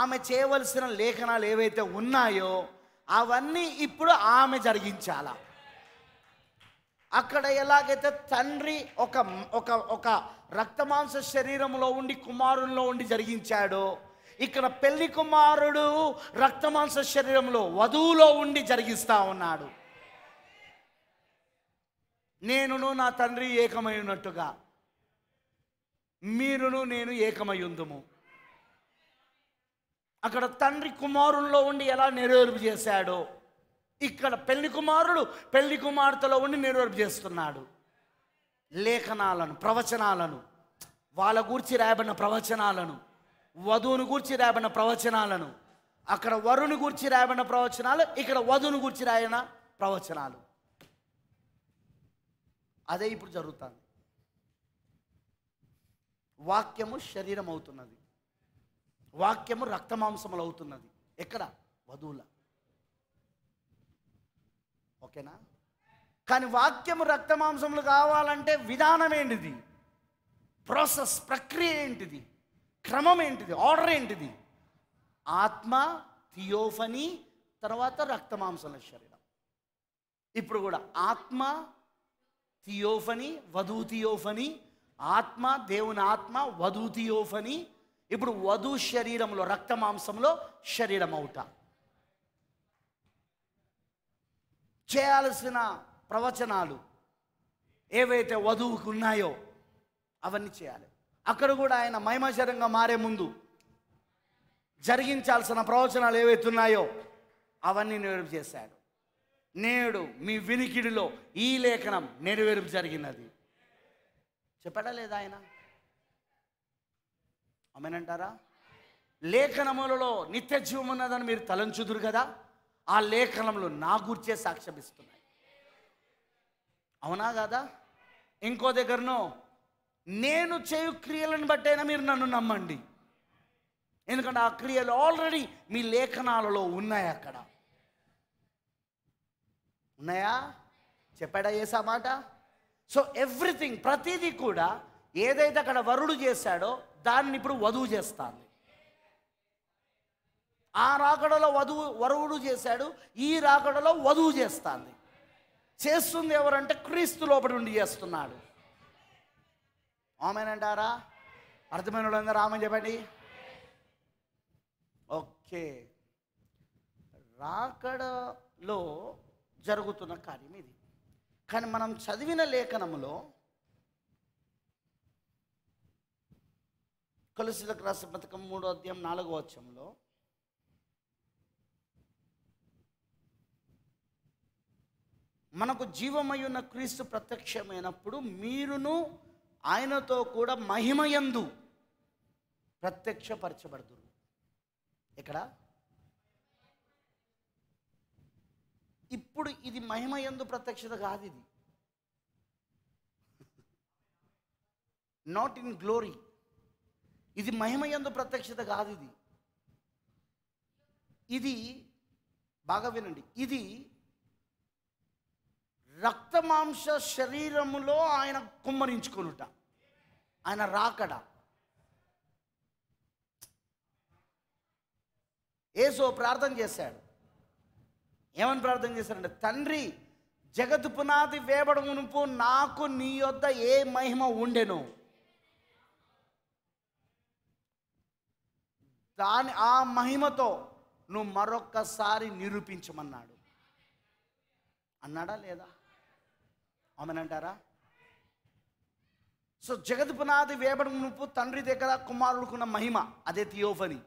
S1: ఆమె చేయవలసిన లేఖనాలు ఏవైతే ఉన్నాయో అవన్నీ ఇప్పుడు ఆమె జరిగించాల అక్కడ ఎలాగైతే తండ్రి ఒక ఒక ఒక రక్తమాంస శరీరంలో ఉండి కుమారుల్లో ఉండి జరిగించాడో ఇక్కడ పెళ్లి కుమారుడు రక్తమాంస శరీరంలో వధువులో ఉండి జరిగిస్తా ఉన్నాడు నేనును నా తండ్రి ఏకమైనట్టుగా మీరును నేను ఏకమయ్యుందుము అక్కడ తండ్రి కుమారుల్లో ఉండి ఎలా నెరవేర్పు చేశాడో ఇక్కడ పెళ్లి కుమారుడు పెళ్లి కుమార్తెలో ఉండి నెరవేర్పు చేస్తున్నాడు లేఖనాలను ప్రవచనాలను వాళ్ళ గూర్చి రాయబడిన ప్రవచనాలను వధువును గూర్చి రాయబడిన ప్రవచనాలను అక్కడ వరుని గూర్చి రాయబడిన ప్రవచనాలు ఇక్కడ వధువును గూర్చి రాయన ప్రవచనాలు అదే ఇప్పుడు జరుగుతుంది వాక్యము శరీరం అవుతున్నది వాక్యము రక్తమాంసములు అవుతున్నది ఎక్కడ వధువుల ఓకేనా కానీ వాక్యము రక్తమాంసములు కావాలంటే విధానం ఏంటిది ప్రాసెస్ ప్రక్రియ ఏంటిది క్రమం ఏంటిది ఆర్డర్ ఏంటిది ఆత్మ థియోఫనీ తర్వాత రక్తమాంసముల శరీరం ఇప్పుడు కూడా ఆత్మ థియోఫని వధువు థియోఫనీ ఆత్మ దేవుని ఆత్మ వధూతియోఫని ఇప్పుడు వధు శరీరంలో రక్త మాంసంలో శరీరం అవుట చేయాల్సిన ప్రవచనాలు ఏవైతే వధువుకు ఉన్నాయో అవన్నీ చేయాలి అక్కడ కూడా ఆయన మహిమశరంగా మారే ముందు జరిగించాల్సిన ప్రవచనాలు ఏవైతున్నాయో అవన్నీ నెరవేర్పు చేశాడు నేడు మీ వినికిడిలో ఈ లేఖనం నెరవేర్పు జరిగినది చెప్పడా లేదా ఆయన అమ్మనంటారా లేఖనములలో నిత్య జీవం ఉన్నదని మీరు తలంచుదురు కదా ఆ లేఖనంలో నా గుర్చే సాక్ష్యమిస్తున్నాయి అవునా కాదా ఇంకో దగ్గరనో నేను చేయు క్రియలను బట్టైనా మీరు నన్ను నమ్మండి ఎందుకంటే ఆ క్రియలు ఆల్రెడీ మీ లేఖనాలలో ఉన్నాయి అక్కడ ఉన్నాయా చెప్పాడా ఏసా మాట సో ఎవ్రీథింగ్ ప్రతిదీ కూడా ఏదైతే అక్కడ వరుడు చేశాడో దాన్ని ఇప్పుడు వధువు చేస్తాను ఆ రాకడలో వధువు వరువుడు చేశాడు ఈ రాకడలో వధువు చేస్తుంది చేస్తుంది ఎవరంటే క్రీస్తు లోపల నుండి చేస్తున్నాడు ఆమెనంటారా అర్థమైన వాళ్ళందరూ ఆమె చెప్పండి ఓకే రాకడలో జరుగుతున్న కార్యం ఇది కానీ మనం చదివిన లేఖనంలో కలుషిత రాసిన పథకం మూడో అధ్యాయం నాలుగో వచ్చంలో మనకు జీవమయ్యున్న క్రీస్తు ప్రత్యక్షమైనప్పుడు మీరును ఆయనతో కూడా మహిమయందు ప్రత్యక్షపరచబడుతురు ఇక్కడ ఇప్పుడు ఇది మహిమ ఎందు ప్రత్యక్షత కాదు ఇది నాట్ ఇన్ గ్లోరీ ఇది మహిమ ఎందు ప్రత్యక్షత కాదు ఇది ఇది బాగా వినండి ఇది రక్తమాంస శరీరములో ఆయన కుమ్మరించుకొనుట ఆయన రాకడ ఏసో ప్రార్థన చేశాడు ఏమని ప్రార్థన చేశారంటే తండ్రి జగదుపునాది పునాది వేబడ మునుపు నాకు నీ యొద్ద ఏ మహిమ ఉండెను దాని ఆ మహిమతో నువ్వు మరొక్కసారి నిరూపించమన్నాడు అన్నాడా లేదా ఆమెనంటారా సో జగత్ పునాది వేబడ మునుపు తండ్రి దగ్గర కుమారుడుకున్న మహిమ అదే థియోఫని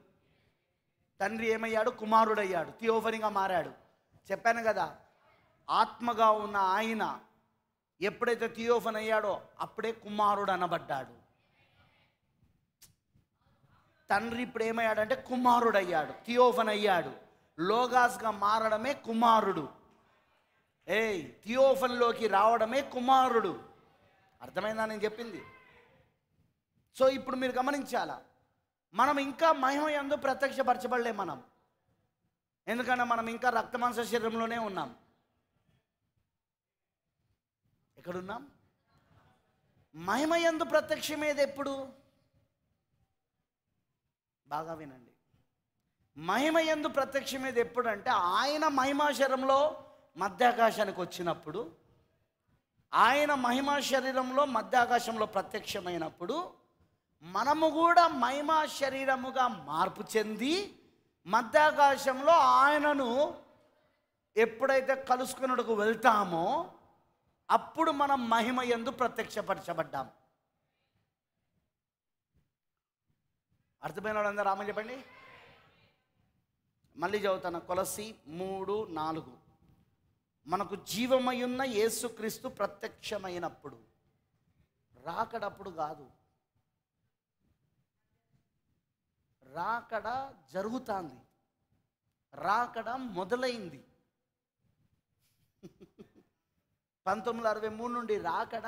S1: తండ్రి ఏమయ్యాడు కుమారుడయ్యాడు థియోఫనిగా మారాడు చెప్పాను కదా ఆత్మగా ఉన్న ఆయన ఎప్పుడైతే థియోఫన్ అయ్యాడో అప్పుడే కుమారుడు అనబడ్డాడు తండ్రి ఇప్పుడు ఏమయ్యాడంటే కుమారుడు అయ్యాడు థియోఫన్ అయ్యాడు లోగాస్గా మారడమే కుమారుడు ఏయ్ థియోఫన్లోకి రావడమే కుమారుడు అర్థమైందా నేను చెప్పింది సో ఇప్పుడు మీరు గమనించాలా మనం ఇంకా మహిమ ఎందు ప్రత్యక్షపరచబడలే మనం ఎందుకంటే మనం ఇంకా రక్తమాంస శరీరంలోనే ఉన్నాం ఎక్కడున్నాం మహిమ ఎందు ప్రత్యక్షమేది ఎప్పుడు బాగా వినండి మహిమ ఎందు ప్రత్యక్షమేది అంటే ఆయన మహిమా శరీరంలో మధ్యాకాశానికి వచ్చినప్పుడు ఆయన మహిమా శరీరంలో మధ్యాకాశంలో ప్రత్యక్షమైనప్పుడు మనము కూడా మహిమా శరీరముగా మార్పు చెంది మధ్యాకాశంలో ఆయనను ఎప్పుడైతే కలుసుకున్నకు వెళ్తామో అప్పుడు మనం మహిమ ఎందు ప్రత్యక్షపరచబడ్డాం అర్థమైన వాళ్ళందరూ రామని చెప్పండి మళ్ళీ చదువుతాను కొలసి మూడు నాలుగు మనకు జీవమయున్న యేసుక్రీస్తు ప్రత్యక్షమైనప్పుడు రాకడప్పుడు కాదు రాకడ జరుగుతుంది రాకడ మొదలైంది పంతొమ్మిది అరవై మూడు నుండి రాకడ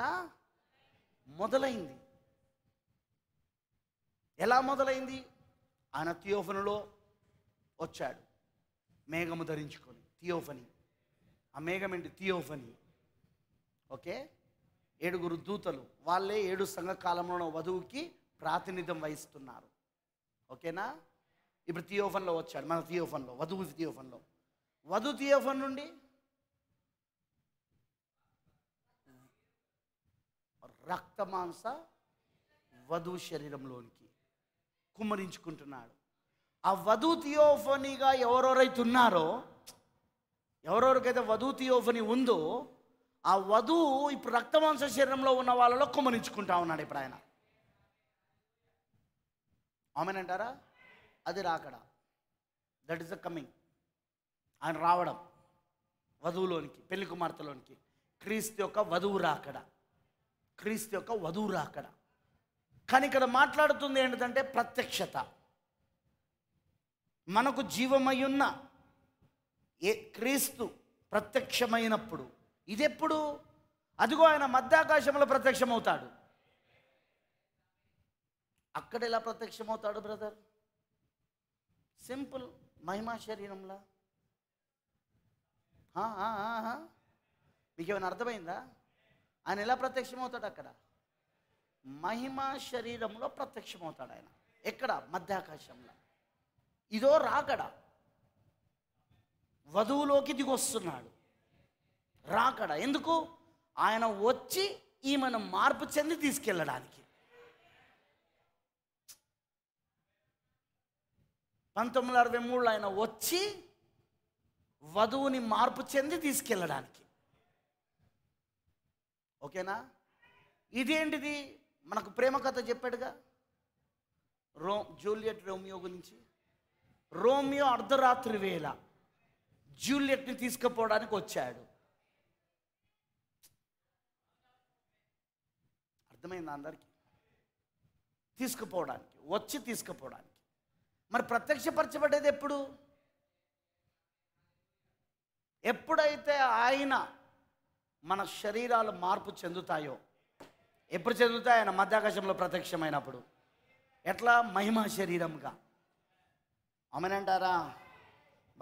S1: మొదలైంది ఎలా మొదలైంది ఆయన థియోఫనులో వచ్చాడు మేఘము ధరించుకొని థియోఫని ఆ మేఘం ఏంటి థియోఫని ఓకే ఏడుగురు దూతలు వాళ్ళే ఏడు సంఘకాలంలో వధువుకి ప్రాతినిధ్యం వహిస్తున్నారు ఓకేనా ఇప్పుడు థియోఫన్లో వచ్చాడు మన థియోఫన్లో వధువు థియోఫన్లో వధు థియోఫన్ నుండి రక్తమాంస వధువు శరీరంలోనికి కుమ్మరించుకుంటున్నాడు ఆ వధు థియోఫనీగా ఉన్నారో ఎవరెవరికైతే వధు థియోఫనీ ఉందో ఆ వధువు ఇప్పుడు రక్తమాంస శరీరంలో ఉన్న వాళ్ళలో కుమ్మరించుకుంటా ఉన్నాడు ఇప్పుడు ఆయన అంటారా అది రాకడ దట్ ఈస్ ద కమింగ్ ఆయన రావడం వధువులోనికి పెళ్లి కుమార్తెలోనికి క్రీస్తు యొక్క వధువు రాకడ క్రీస్తు యొక్క వధువు రాకడ కానీ ఇక్కడ మాట్లాడుతుంది ఏంటంటే ప్రత్యక్షత మనకు జీవమయ్యున్న ఏ క్రీస్తు ప్రత్యక్షమైనప్పుడు ఇదెప్పుడు అదిగో ఆయన మధ్యాకాశంలో ప్రత్యక్షమవుతాడు అక్కడ ఎలా ప్రత్యక్షమవుతాడు బ్రదర్ సింపుల్ మహిమా శరీరంలా మీకేమైనా అర్థమైందా ఆయన ఎలా ప్రత్యక్షమవుతాడు అక్కడ మహిమా శరీరంలో ప్రత్యక్షమవుతాడు ఆయన ఎక్కడ మధ్యాకాశంలో ఇదో రాకడ వధువులోకి దిగొస్తున్నాడు రాకడ ఎందుకు ఆయన వచ్చి ఈమెను మార్పు చెంది తీసుకెళ్ళడానికి పంతొమ్మిది అరవై మూడులో ఆయన వచ్చి వధువుని మార్పు చెంది తీసుకెళ్ళడానికి ఓకేనా ఇదేంటిది మనకు ప్రేమ కథ చెప్పాడుగా రో జూలియట్ రోమియో గురించి రోమియో అర్ధరాత్రి వేళ జూలియట్ని తీసుకుపోవడానికి వచ్చాడు అర్థమైంది అందరికీ తీసుకుపోవడానికి వచ్చి తీసుకుపోవడానికి మరి ప్రత్యక్షపరచబడేది ఎప్పుడు ఎప్పుడైతే ఆయన మన శరీరాలు మార్పు చెందుతాయో ఎప్పుడు చెందుతాయి ఆయన మధ్యాకాశంలో ప్రత్యక్షమైనప్పుడు ఎట్లా మహిమ శరీరంగా అమనంటారా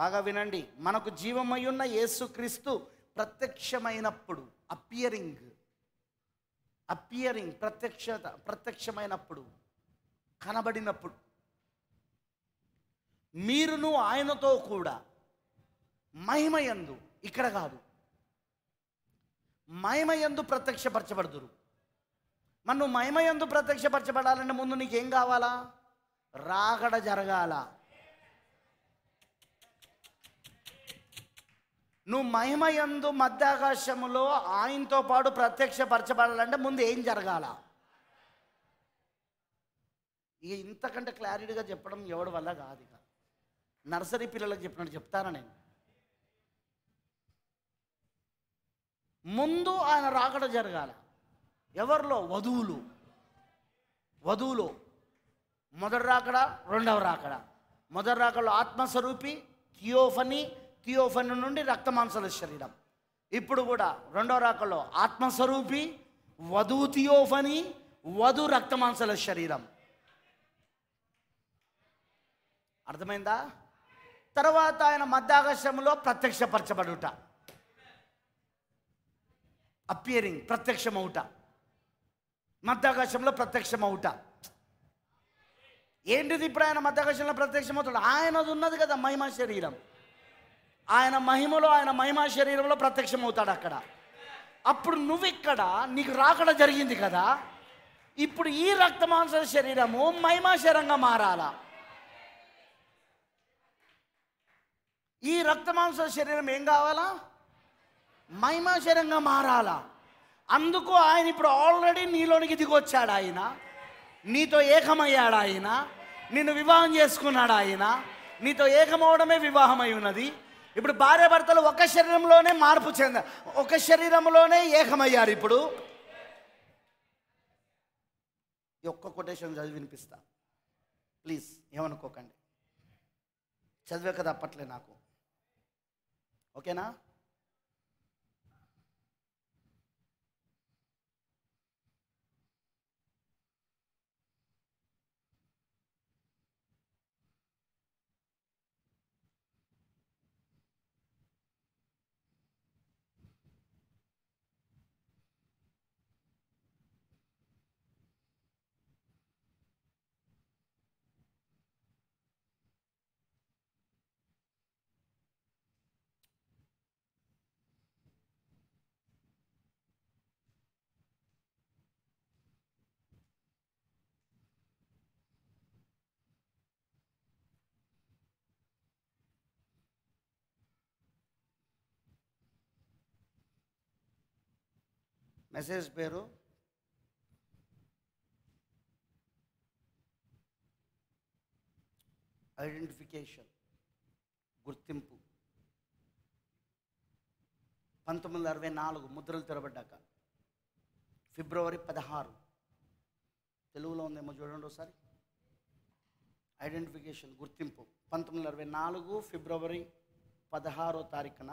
S1: బాగా వినండి మనకు జీవమై ఉన్న యేసుక్రీస్తు ప్రత్యక్షమైనప్పుడు అపియరింగ్ అపియరింగ్ ప్రత్యక్షత ప్రత్యక్షమైనప్పుడు కనబడినప్పుడు మీరును ఆయనతో కూడా మహిమయందు ఇక్కడ కాదు మహిమయందు ప్రత్యక్షపరచబడుతురు మరి నువ్వు మహిమయందు ప్రత్యక్షపరచబడాలంటే ముందు నీకేం కావాలా రాగడ జరగాల నువ్వు మహిమయందు మధ్యాకాశములో ఆయనతో పాటు ప్రత్యక్షపరచబడాలంటే ముందు ఏం జరగాల ఇక ఇంతకంటే క్లారిటీగా చెప్పడం ఎవడి వల్ల కాదు ఇక నర్సరీ పిల్లలకు చెప్పినట్టు చెప్తాను నేను ముందు ఆయన రాకడ జరగాల ఎవరిలో వధువులు వధువులు మొదటి రాకడ రెండవ రాకడ మొదటి రాకడలో ఆత్మస్వరూపి థియోఫని థియోఫని నుండి రక్తమాంసల శరీరం ఇప్పుడు కూడా రెండవ రాకలో ఆత్మస్వరూపి వధు థియోఫని వధు రక్తమాంసల శరీరం అర్థమైందా తర్వాత ఆయన మధ్యాకాశంలో ప్రత్యక్షపరచబడుట అపియరింగ్ ప్రత్యక్షమవుట మధ్యాకాశంలో ప్రత్యక్షమవుట ఏంటిది ఇప్పుడు ఆయన మధ్యాకాశంలో ప్రత్యక్షమవుతాడు ఆయనది ఉన్నది కదా మహిమ శరీరం ఆయన మహిమలో ఆయన మహిమ శరీరంలో ప్రత్యక్షమవుతాడు అక్కడ అప్పుడు నువ్వు ఇక్కడ నీకు రాకడ జరిగింది కదా ఇప్పుడు ఈ రక్తమాంస శరీరము మహిమా శరీరంగా మారాలా ఈ రక్తమాంస శరీరం ఏం కావాలా శరీరంగా మారాలా అందుకు ఆయన ఇప్పుడు ఆల్రెడీ నీలోనికి దిగొచ్చాడు ఆయన నీతో ఏకమయ్యాడు ఆయన నిన్ను వివాహం చేసుకున్నాడు ఆయన నీతో ఏకమవడమే వివాహం అయి ఉన్నది ఇప్పుడు భార్య భర్తలు ఒక శరీరంలోనే మార్పు చెంద ఒక శరీరంలోనే ఏకమయ్యారు ఇప్పుడు ఈ ఒక్క కొటేషన్ చదివి వినిపిస్తా ప్లీజ్ ఏమనుకోకండి చదివే కదా అప్పట్లే నాకు ఓకేనా మెసేజ్ పేరు ఐడెంటిఫికేషన్ గుర్తింపు పంతొమ్మిది వందల అరవై నాలుగు ముద్రలు తెరబడ్డాక ఫిబ్రవరి పదహారు తెలుగులో ఉందేమో చూడండి ఒకసారి ఐడెంటిఫికేషన్ గుర్తింపు పంతొమ్మిది వందల అరవై నాలుగు ఫిబ్రవరి పదహారో తారీఖున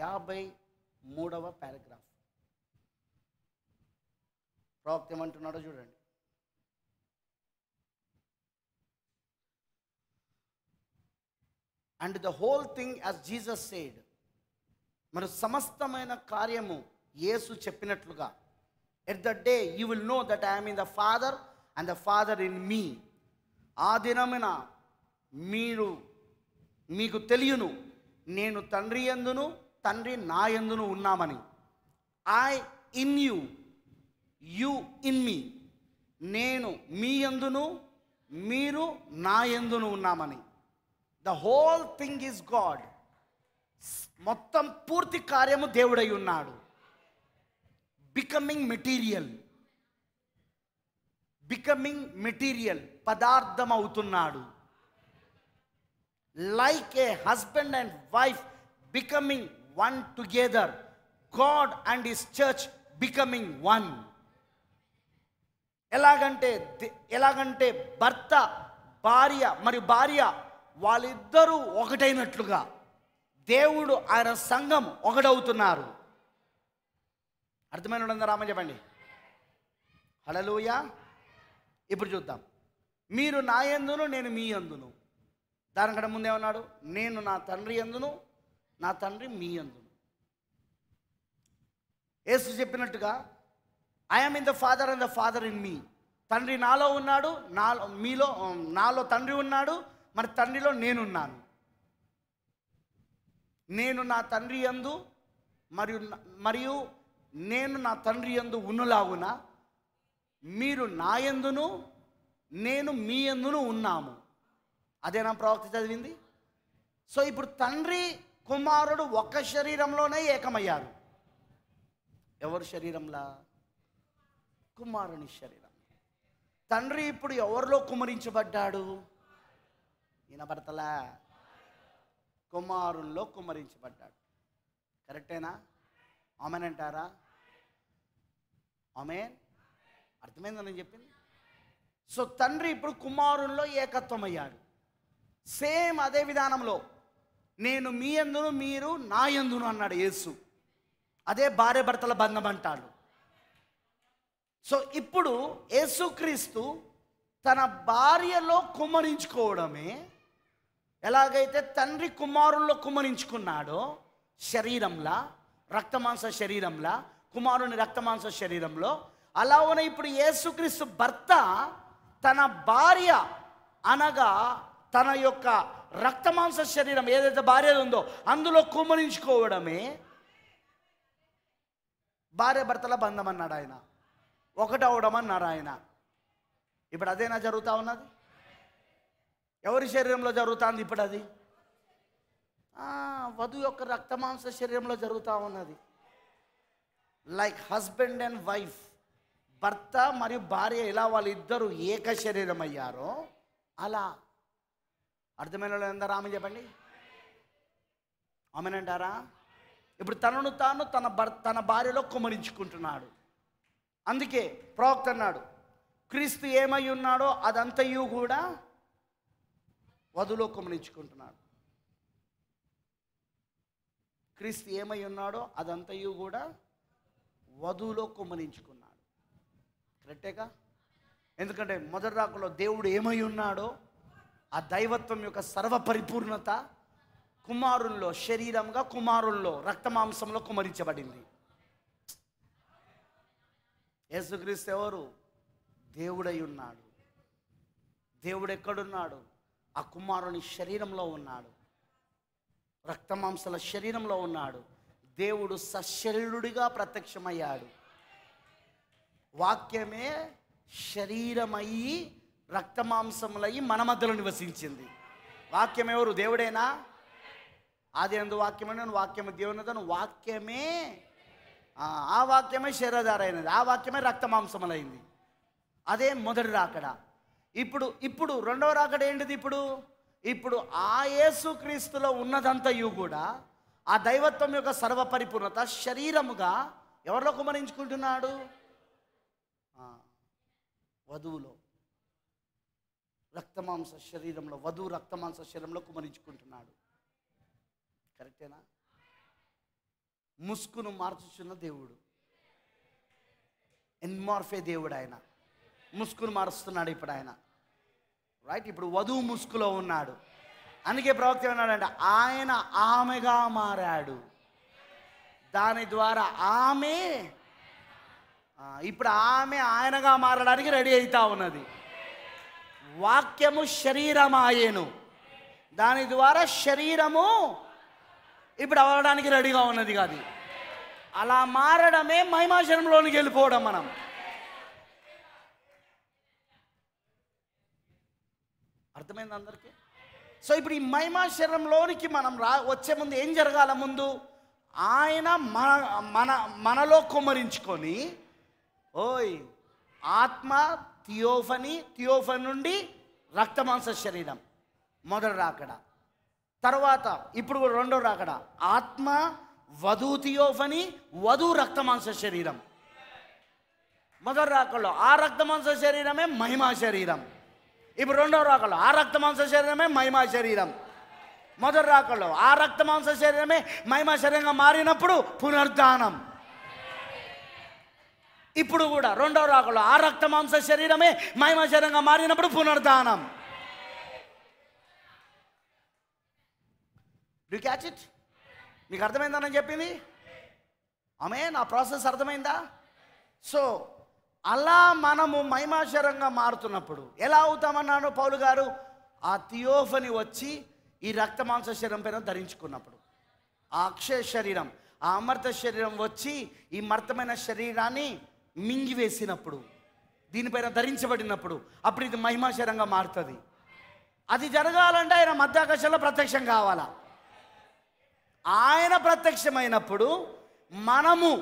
S1: యాభై మూడవ పారాగ్రాఫ్ ప్రవక్త ఏమంటున్నాడో చూడండి and the whole thing as Jesus said మరి సమస్తమైన కార్యము యేసు చెప్పినట్లుగా at the day you will know that I'm in the Father and the Father in me ఆ దినమున మీరు మీకు తెలియను నేను తండ్రి ఎందును తండ్రి నా ఎందును ఉన్నామని I in you you in me నేను మీ ఎందును మీరు నా ఎందును ఉన్నామని the whole thing is God మొత్తం పూర్తి కార్యము దేవుడై ఉన్నాడు బికమింగ్ మెటీరియల్ బికమింగ్ మెటీరియల్ పదార్థం అవుతున్నాడు like a husband and wife becoming one together God and is church becoming one ఎలాగంటే ఎలాగంటే భర్త భార్య మరి భార్య వాళ్ళిద్దరూ ఒకటైనట్లుగా దేవుడు ఆయన సంఘం ఒకటవుతున్నారు అర్థమైన రామ చెప్పండి హలలోయ ఇప్పుడు చూద్దాం మీరు నా ఎందును నేను మీ ఎందును దానికంటే ఏమన్నాడు నేను నా తండ్రి ఎందును నా తండ్రి మీ ఎందును యేసు చెప్పినట్టుగా I'm in the Father and the Father in me తండ్రి నాలో ఉన్నాడు నాలో మీలో నాలో తండ్రి ఉన్నాడు మరి తండ్రిలో నేనున్నాను నేను నా తండ్రి ఎందు మరియు మరియు నేను నా తండ్రి ఎందు ఉన్నలాగున మీరు నా ఎందును నేను మీ ఎందును ఉన్నాము అదే నా ప్రవక్త చదివింది సో ఇప్పుడు తండ్రి కుమారుడు ఒక్క శరీరంలోనే ఏకమయ్యారు ఎవరు శరీరంలా కుమారుని శరీరం తండ్రి ఇప్పుడు ఎవరిలో కుమరించబడ్డాడు వినబడతలా కుమారుల్లో కుమరించబడ్డాడు కరెక్టేనా ఆమెన్ అంటారా ఆమెన్ అర్థమైందని చెప్పింది సో తండ్రి ఇప్పుడు కుమారుల్లో ఏకత్వం అయ్యాడు సేమ్ అదే విధానంలో నేను మీ ఎందును మీరు నా ఎందును అన్నాడు యేసు అదే భార్య భర్తల బంధం అంటాడు సో ఇప్పుడు యేసుక్రీస్తు తన భార్యలో కుమరించుకోవడమే ఎలాగైతే తండ్రి కుమారుల్లో కుమరించుకున్నాడో శరీరంలా రక్తమాంస శరీరంలా కుమారుని రక్తమాంస శరీరంలో అలా ఉన్న ఇప్పుడు యేసుక్రీస్తు భర్త తన భార్య అనగా తన యొక్క రక్తమాంస శరీరం ఏదైతే భార్య ఉందో అందులో కుమరించుకోవడమే భార్య భర్తల బంధం అన్నాడు ఆయన ఒకటవడం అన్నారు ఆయన ఇప్పుడు అదేనా జరుగుతూ ఉన్నది ఎవరి శరీరంలో జరుగుతుంది ఇప్పుడు అది వధు యొక్క రక్తమాంస శరీరంలో జరుగుతూ ఉన్నది లైక్ హస్బెండ్ అండ్ వైఫ్ భర్త మరియు భార్య ఇలా వాళ్ళిద్దరు ఏక శరీరం అయ్యారో అలా అర్థమైన ఎందరా ఆమె చెప్పండి ఆమెనంటారా ఇప్పుడు తనను తాను తన భర్త తన భార్యలో కుమరించుకుంటున్నాడు అందుకే ప్రవక్త అన్నాడు క్రీస్తు ఏమై ఉన్నాడో అదంతయు కూడా వధులో గమనించుకుంటున్నాడు క్రీస్తు ఏమై ఉన్నాడో అదంతయు కూడా వధువులో కుమ్మరించుకున్నాడు కరెక్టేగా ఎందుకంటే మొదటి రాకలో దేవుడు ఏమై ఉన్నాడో ఆ దైవత్వం యొక్క సర్వ పరిపూర్ణత కుమారుల్లో శరీరంగా కుమారుల్లో రక్తమాంసంలో కుమరించబడింది యేసుక్రీస్తు ఎవరు దేవుడై ఉన్నాడు దేవుడు ఎక్కడున్నాడు ఆ కుమారుని శరీరంలో ఉన్నాడు రక్తమాంసల శరీరంలో ఉన్నాడు దేవుడు సశరీరుడిగా ప్రత్యక్షమయ్యాడు వాక్యమే శరీరమయ్యి రక్తమాంసములయ్యి మన మధ్యలో నివసించింది వాక్యం ఎవరు దేవుడేనా అది ఎందు వాక్యమైన వాక్యము దేవునిదను వాక్యమే ఆ వాక్యమే శరీరధారైనది ఆ వాక్యమే రక్తమాంసములైంది అదే మొదటి రాకడ ఇప్పుడు ఇప్పుడు రెండవ రాకడ ఏంటిది ఇప్పుడు ఇప్పుడు ఆ యేసుక్రీస్తులో ఉన్నదంతయు కూడా ఆ దైవత్వం యొక్క సర్వపరిపూర్ణత శరీరముగా ఎవరిలో కుమరించుకుంటున్నాడు వధువులో రక్తమాంస శరీరంలో వధువు రక్తమాంస శరీరంలో కుమరించుకుంటున్నాడు కరెక్టేనా ముసుకును మార్చుచున్న దేవుడు ఎన్మార్ఫే దేవుడు ఆయన ముసుకును మారుస్తున్నాడు ఇప్పుడు ఆయన రైట్ ఇప్పుడు వధువు ముసుకులో ఉన్నాడు అందుకే ప్రవక్త ఉన్నాడంటే ఆయన ఆమెగా మారాడు దాని ద్వారా ఆమె ఇప్పుడు ఆమె ఆయనగా మారడానికి రెడీ అవుతా ఉన్నది వాక్యము శరీరమాయేను దాని ద్వారా శరీరము ఇప్పుడు అవ్వడానికి రెడీగా ఉన్నది కాదు అలా మారడమే మహిమాశనంలోనికి వెళ్ళిపోవడం మనం అర్థమైంది అందరికీ సో ఇప్పుడు ఈ మహిమాశ్వరంలోనికి శరీరంలోనికి మనం రా వచ్చే ముందు ఏం జరగాల ముందు ఆయన మన మన మనలో కుమరించుకొని ఓయ్ ఆత్మ థియోఫని థియోఫని నుండి రక్తమాంస శరీరం మొదలు రాకడా తర్వాత ఇప్పుడు కూడా రెండో రాకడ ఆత్మ వధూతియోఫని వధువు రక్తమాంస శరీరం మొదటి రాకల్లో ఆ రక్తమాంస శరీరమే మహిమా శరీరం ఇప్పుడు రెండవ రాకల్లో ఆ రక్తమాంస శరీరమే మహిమా శరీరం మొదటి రాకల్లో ఆ రక్తమాంస శరీరమే మహిమా శరీరంగా మారినప్పుడు పునర్ధానం ఇప్పుడు కూడా రెండవ రాకల్లో ఆ రక్తమాంస శరీరమే మహిమా శరీరంగా మారినప్పుడు పునర్ధానం డూ క్యాచ్ ఇట్ మీకు అర్థమైందా నేను చెప్పింది ఆమె నా ప్రాసెస్ అర్థమైందా సో అలా మనము మైమాశరంగా మారుతున్నప్పుడు ఎలా అవుతామన్నాను పౌలు గారు ఆ థియోఫని వచ్చి ఈ రక్త మాంస శరీరం పైన ధరించుకున్నప్పుడు ఆ అక్షయ శరీరం ఆ అమర్త శరీరం వచ్చి ఈ మర్తమైన శరీరాన్ని మింగివేసినప్పుడు దీనిపైన ధరించబడినప్పుడు అప్పుడు ఇది మహిమాశరంగా మారుతుంది అది జరగాలంటే ఆయన మధ్యాకాశంలో ప్రత్యక్షం కావాలా ఆయన ప్రత్యక్షమైనప్పుడు మనము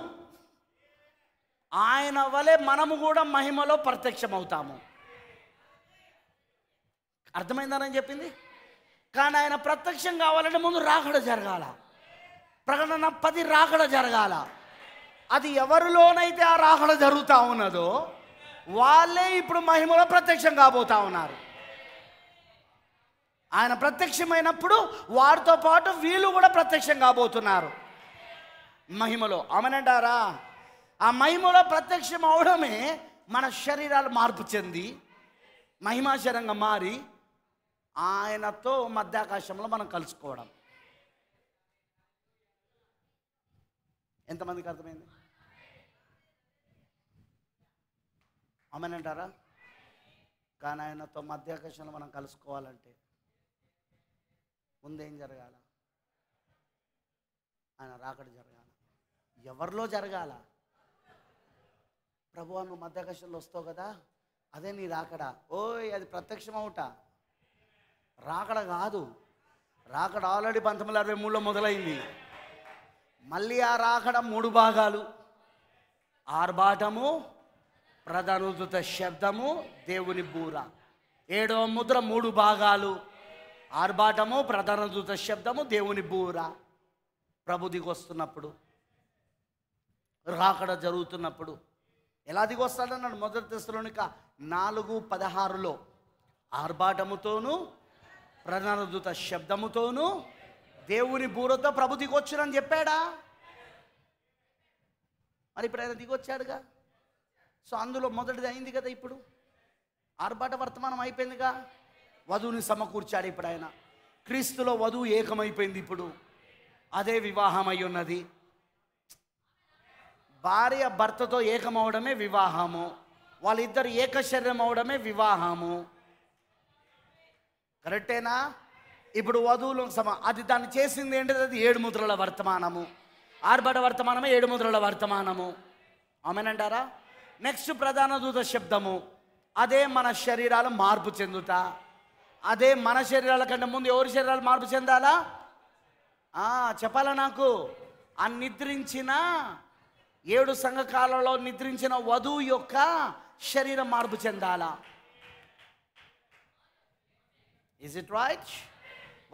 S1: ఆయన వలె మనము కూడా మహిమలో ప్రత్యక్షమవుతాము అర్థమైందని చెప్పింది కానీ ఆయన ప్రత్యక్షం కావాలంటే ముందు రాకడ జరగాల ప్రకటన పది రాకడ జరగాల అది ఎవరిలోనైతే ఆ రాకడ జరుగుతూ ఉన్నదో వాళ్ళే ఇప్పుడు మహిమలో ప్రత్యక్షం కాబోతా ఉన్నారు ఆయన ప్రత్యక్షమైనప్పుడు వారితో పాటు వీళ్ళు కూడా ప్రత్యక్షం కాబోతున్నారు మహిమలో అమనంటారా ఆ మహిమలో ప్రత్యక్షం అవడమే మన శరీరాలు మార్పు చెంది మహిమాశరంగా మారి ఆయనతో మధ్యాకాశంలో మనం కలుసుకోవడం ఎంతమందికి అర్థమైంది అమనంటారా కానీ ఆయనతో మధ్యాకాశంలో మనం కలుసుకోవాలంటే ముందేం జరగాల ఆయన రాకడ జరగాల ఎవరిలో జరగాల ప్రభు నువ్వు మధ్యకక్షల్లో వస్తావు కదా అదే నీ రాకడ ఓయ్ అది ప్రత్యక్షం అవుట రాకడ కాదు రాకడ ఆల్రెడీ పంతొమ్మిది వందల అరవై మూడులో మొదలైంది మళ్ళీ ఆ రాకడ మూడు భాగాలు ఆర్భాటము ప్రధానుత శబ్దము దేవుని బూర ఏడవ ముద్ర మూడు భాగాలు ఆర్భాటము ప్రధాన దూత శబ్దము దేవుని బూర ప్రభు దిగొస్తున్నప్పుడు రాకడ జరుగుతున్నప్పుడు ఎలా దిగొస్తాడన్నాడు మొదటి తెస్తులోనిక నాలుగు పదహారులో ఆర్భాటముతోనూ ప్రధాన దూత శబ్దముతోనూ దేవుని బూరతో ప్రభు దిగొచ్చునని చెప్పాడా మరి ఇప్పుడు ఆయన దిగొచ్చాడుగా సో అందులో మొదటిది అయింది కదా ఇప్పుడు ఆర్భాట వర్తమానం అయిపోయిందిగా వధువుని సమకూర్చాడు ఇప్పుడు ఆయన క్రీస్తులో వధువు ఏకమైపోయింది ఇప్పుడు అదే వివాహం అయి ఉన్నది భార్య భర్తతో ఏకమవడమే వివాహము వాళ్ళిద్దరు ఏక శరీరం అవడమే వివాహము కరెక్టేనా ఇప్పుడు వధువులు సమ అది దాన్ని చేసింది ఏంటంటే అది ఏడు ముద్రల వర్తమానము ఆర్భట వర్తమానమే ఏడు ముద్రల వర్తమానము ఆమెనంటారా నెక్స్ట్ ప్రధాన దూత శబ్దము అదే మన శరీరాలు మార్పు చెందుతా అదే మన శరీరాల కంటే ముందు ఎవరి శరీరాలు మార్పు చెందాలా చెప్పాలా నాకు ఆ నిద్రించిన ఏడు సంఘకాలలో నిద్రించిన వధువు యొక్క శరీరం మార్పు చెందాలా ఇస్ ఇట్ రైట్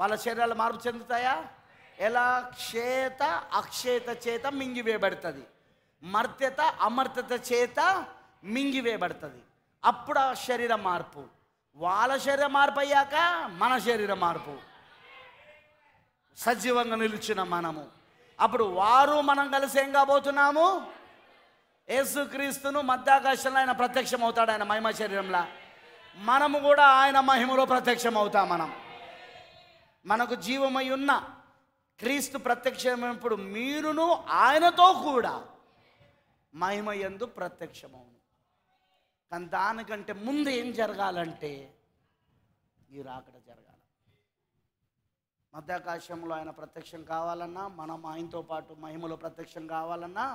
S1: వాళ్ళ శరీరాలు మార్పు చెందుతాయా ఎలా క్షేత అక్షేత చేత మింగివేయబడుతుంది మర్త్యత అమర్త్యత చేత మింగివేయబడుతుంది అప్పుడు ఆ శరీర మార్పు వాళ్ళ శరీర మార్పు అయ్యాక మన శరీరం మార్పు సజీవంగా నిలిచిన మనము అప్పుడు వారు మనం కలిసి ఏం కాబోతున్నాము యేసుక్రీస్తును మధ్యాకాశంలో ఆయన ప్రత్యక్షం అవుతాడు ఆయన మహిమ శరీరంలో మనము కూడా ఆయన మహిమలో ప్రత్యక్షం అవుతాం మనం మనకు జీవమై ఉన్న క్రీస్తు ప్రత్యక్షమైనప్పుడు మీరును ఆయనతో కూడా మహిమ ఎందు ప్రత్యక్షమవు కానీ దానికంటే ముందు ఏం జరగాలంటే ఈ రాకడ జరగాలి మధ్యాకాశంలో ఆయన ప్రత్యక్షం కావాలన్నా మనం ఆయనతో పాటు మహిమలో ప్రత్యక్షం కావాలన్నా